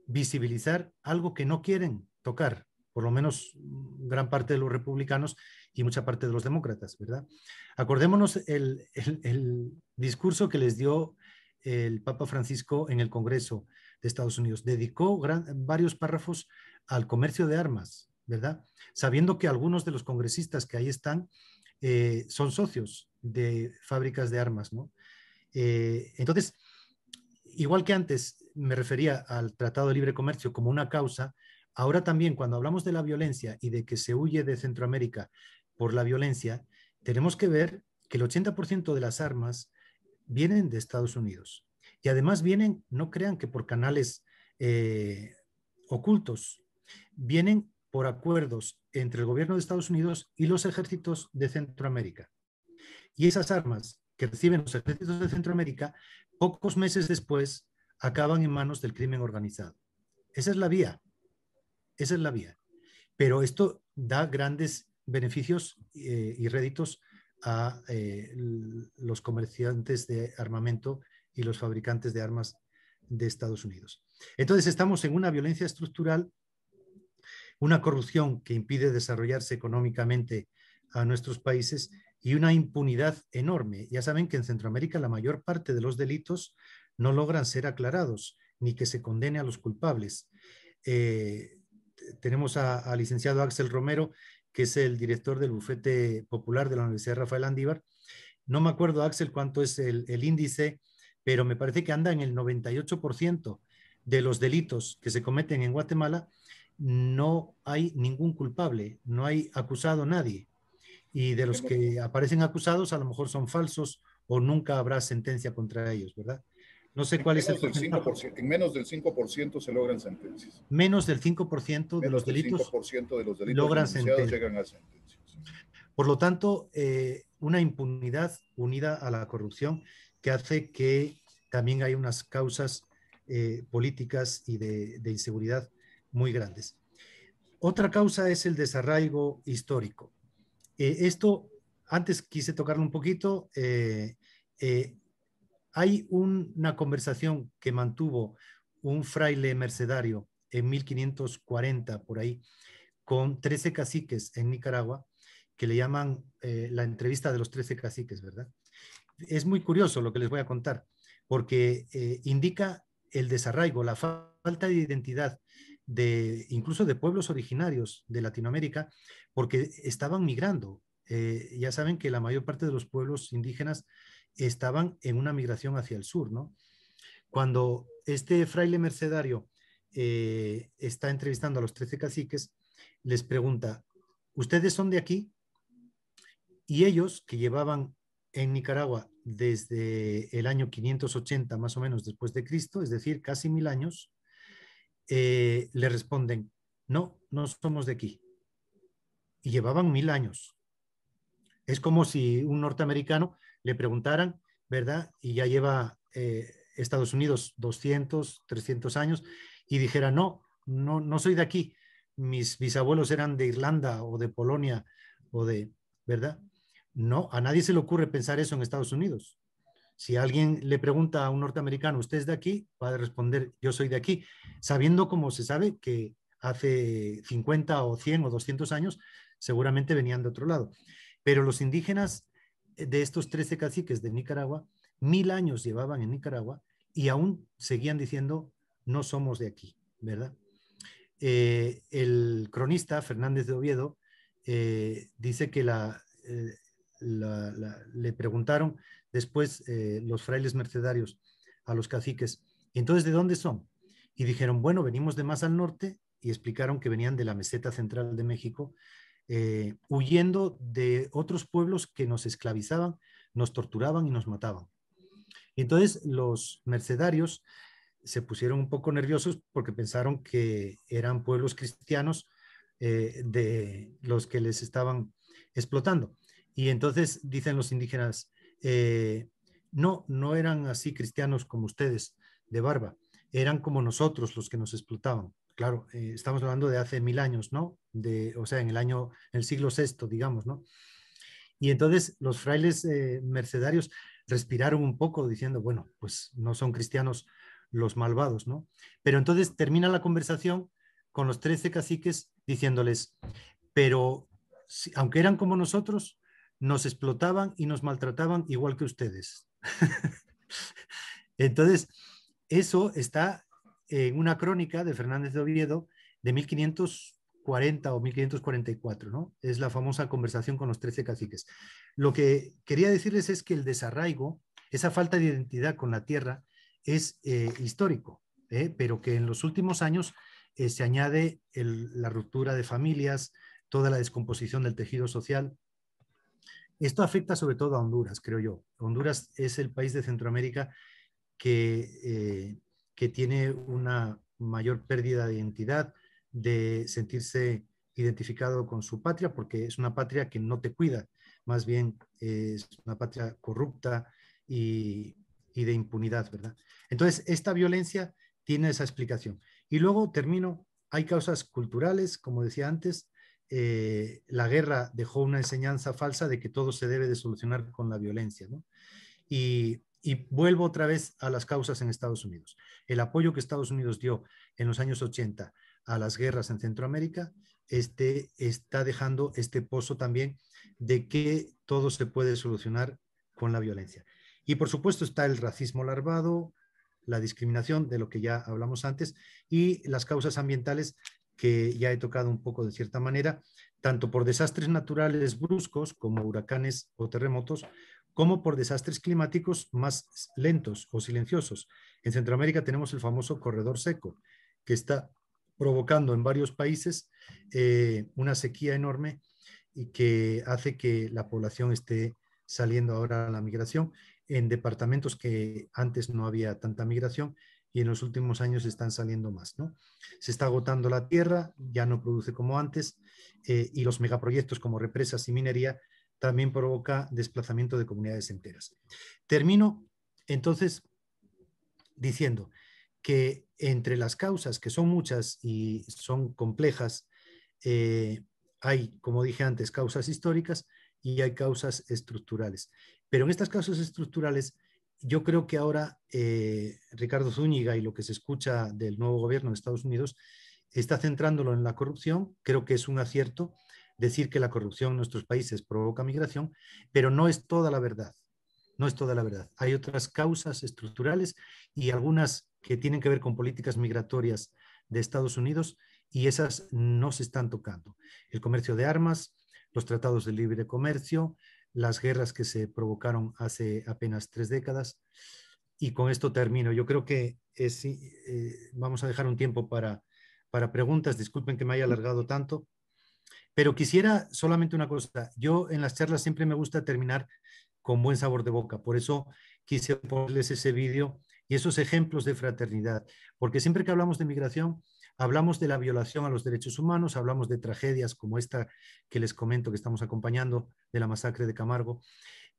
visibilizar algo que no quieren tocar, por lo menos mm, gran parte de los republicanos y mucha parte de los demócratas, ¿verdad? Acordémonos el, discurso que les dio el Papa Francisco en el Congreso de Estados Unidos. Dedicó varios párrafos al comercio de armas, ¿verdad? Sabiendo que algunos de los congresistas que ahí están eh, son socios de fábricas de armas, ¿no? Eh, entonces, igual que antes, me refería al Tratado de Libre Comercio como una causa, ahora también cuando hablamos de la violencia y de que se huye de Centroamérica por la violencia, tenemos que ver que el 80% de las armas vienen de Estados Unidos. Y además vienen, no crean que por canales eh, ocultos, vienen por acuerdos entre el gobierno de Estados Unidos y los ejércitos de Centroamérica. Y esas armas que reciben los ejércitos de Centroamérica, pocos meses después acaban en manos del crimen organizado. Esa es la vía, esa es la vía. Pero esto da grandes beneficios eh, y réditos a eh, los comerciantes de armamento y los fabricantes de armas de Estados Unidos. Entonces estamos en una violencia estructural, una corrupción que impide desarrollarse económicamente a nuestros países y una impunidad enorme. Ya saben que en Centroamérica la mayor parte de los delitos no logran ser aclarados ni que se condene a los culpables. Eh, tenemos al licenciado Axel Romero, que es el director del bufete popular de la Universidad Rafael Andívar. No me acuerdo, Axel, cuánto es el índice, pero me parece que anda en el 98% de los delitos que se cometen en Guatemala. No hay ningún culpable, no hay acusado nadie. Y de los que aparecen acusados, a lo mejor son falsos o nunca habrá sentencia contra ellos, ¿verdad? No sé cuál es el porcentaje. en menos del 5% se logran sentencias. Menos del 5% de los delitos. 5% de los delitos logran sentencias. Por lo tanto, eh, una impunidad unida a la corrupción que hace que también hay unas causas eh, políticas y de, inseguridad muy grandes. Otra causa es el desarraigo histórico. Eh, esto, antes quise tocarlo un poquito, eh, hay una conversación que mantuvo un fraile mercedario en 1540, por ahí, con 13 caciques en Nicaragua, que le llaman eh, la entrevista de los 13 caciques, ¿verdad? Es muy curioso lo que les voy a contar, porque eh, indica el desarraigo, la falta de identidad de incluso de pueblos originarios de Latinoamérica, porque estaban migrando. Eh, ya saben que la mayor parte de los pueblos indígenas estaban en una migración hacia el sur, ¿no? Cuando este fraile mercedario eh, está entrevistando a los trece caciques, les pregunta, ¿ustedes son de aquí? Y ellos, que llevaban en Nicaragua desde el año 580 más o menos después de Cristo, es decir, casi mil años, eh, le responden, no, no somos de aquí. Y llevaban mil años. Es como si un norteamericano le preguntaran, ¿verdad? Y ya lleva eh, Estados Unidos 200, 300 años, y dijera, no, no, no soy de aquí, mis bisabuelos eran de Irlanda o de Polonia o de, ¿verdad? No, a nadie se le ocurre pensar eso en Estados Unidos. Si alguien le pregunta a un norteamericano, ¿usted es de aquí? Va a responder, yo soy de aquí, sabiendo como se sabe que hace 50 o 100 o 200 años seguramente venían de otro lado. Pero los indígenas de estos 13 caciques de Nicaragua, mil años llevaban en Nicaragua y aún seguían diciendo, no somos de aquí, ¿verdad? Eh, el cronista Fernández de Oviedo eh, dice que eh, la, le preguntaron después los frailes mercedarios a los caciques, entonces, ¿de dónde son? Y dijeron, bueno, venimos de más al norte y explicaron que venían de la meseta central de México eh, huyendo de otros pueblos que nos esclavizaban, nos torturaban y nos mataban. Entonces los mercenarios se pusieron un poco nerviosos porque pensaron que eran pueblos cristianos eh, de los que les estaban explotando. Y entonces dicen los indígenas, eh, no, no eran así cristianos como ustedes, de barba, eran como nosotros los que nos explotaban claro, eh, estamos hablando de hace mil años, ¿no? De, o sea, en el año, el siglo VI, digamos, ¿no? Y entonces los frailes eh, mercedarios respiraron un poco diciendo, bueno, pues no son cristianos los malvados, ¿no? Pero entonces termina la conversación con los trece caciques diciéndoles, pero aunque eran como nosotros, nos explotaban y nos maltrataban igual que ustedes. entonces, eso está en una crónica de Fernández de Oviedo de 1540 o 1544, ¿no? Es la famosa conversación con los trece caciques. Lo que quería decirles es que el desarraigo, esa falta de identidad con la tierra, es eh, histórico, ¿eh? pero que en los últimos años eh, se añade la ruptura de familias, toda la descomposición del tejido social. Esto afecta sobre todo a Honduras, creo yo. Honduras es el país de Centroamérica que que tiene una mayor pérdida de identidad, de sentirse identificado con su patria, porque es una patria que no te cuida, más bien es una patria corrupta y, de impunidad, ¿verdad? Entonces, esta violencia tiene esa explicación. Y luego termino, hay causas culturales, como decía antes, eh, la guerra dejó una enseñanza falsa de que todo se debe de solucionar con la violencia, ¿no? Y y vuelvo otra vez a las causas en Estados Unidos. El apoyo que Estados Unidos dio en los años 80 a las guerras en Centroamérica este, está dejando este pozo también de que todo se puede solucionar con la violencia. Y por supuesto está el racismo larvado, la discriminación de lo que ya hablamos antes y las causas ambientales que ya he tocado un poco de cierta manera, tanto por desastres naturales bruscos como huracanes o terremotos, como por desastres climáticos más lentos o silenciosos. En Centroamérica tenemos el famoso corredor seco, que está provocando en varios países eh, una sequía enorme y que hace que la población esté saliendo ahora a la migración en departamentos que antes no había tanta migración y en los últimos años están saliendo más. ¿no? Se está agotando la tierra, ya no produce como antes eh, y los megaproyectos como represas y minería también provoca desplazamiento de comunidades enteras. Termino entonces diciendo que entre las causas, que son muchas y son complejas, eh, hay, como dije antes, causas históricas y hay causas estructurales. Pero en estas causas estructurales, yo creo que ahora eh, Ricardo Zúñiga y lo que se escucha del nuevo gobierno de Estados Unidos está centrándolo en la corrupción, creo que es un acierto, decir que la corrupción en nuestros países provoca migración, pero no es toda la verdad. No es toda la verdad. Hay otras causas estructurales y algunas que tienen que ver con políticas migratorias de Estados Unidos y esas no se están tocando. El comercio de armas, los tratados de libre comercio, las guerras que se provocaron hace apenas tres décadas. Y con esto termino. Yo creo que eh, vamos a dejar un tiempo para preguntas. Disculpen que me haya alargado tanto pero quisiera solamente una cosa. Yo en las charlas siempre me gusta terminar con buen sabor de boca. Por eso quise ponerles ese vídeo y esos ejemplos de fraternidad. Porque siempre que hablamos de migración, hablamos de la violación a los derechos humanos, hablamos de tragedias como esta que les comento que estamos acompañando, de la masacre de Camargo.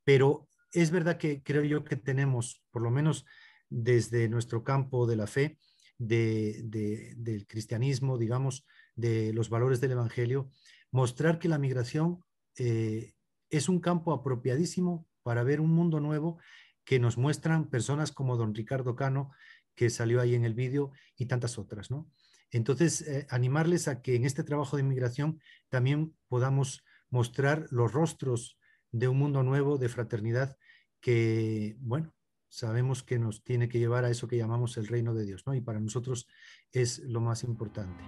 Pero es verdad que creo yo que tenemos, por lo menos desde nuestro campo de la fe, del cristianismo, digamos, de los valores del Evangelio, mostrar que la migración eh, es un campo apropiadísimo para ver un mundo nuevo que nos muestran personas como don Ricardo Cano, que salió ahí en el vídeo, y tantas otras, ¿no? Entonces, eh, animarles a que en este trabajo de migración también podamos mostrar los rostros de un mundo nuevo de fraternidad que, bueno, sabemos que nos tiene que llevar a eso que llamamos el reino de Dios, ¿no? Y para nosotros es lo más importante.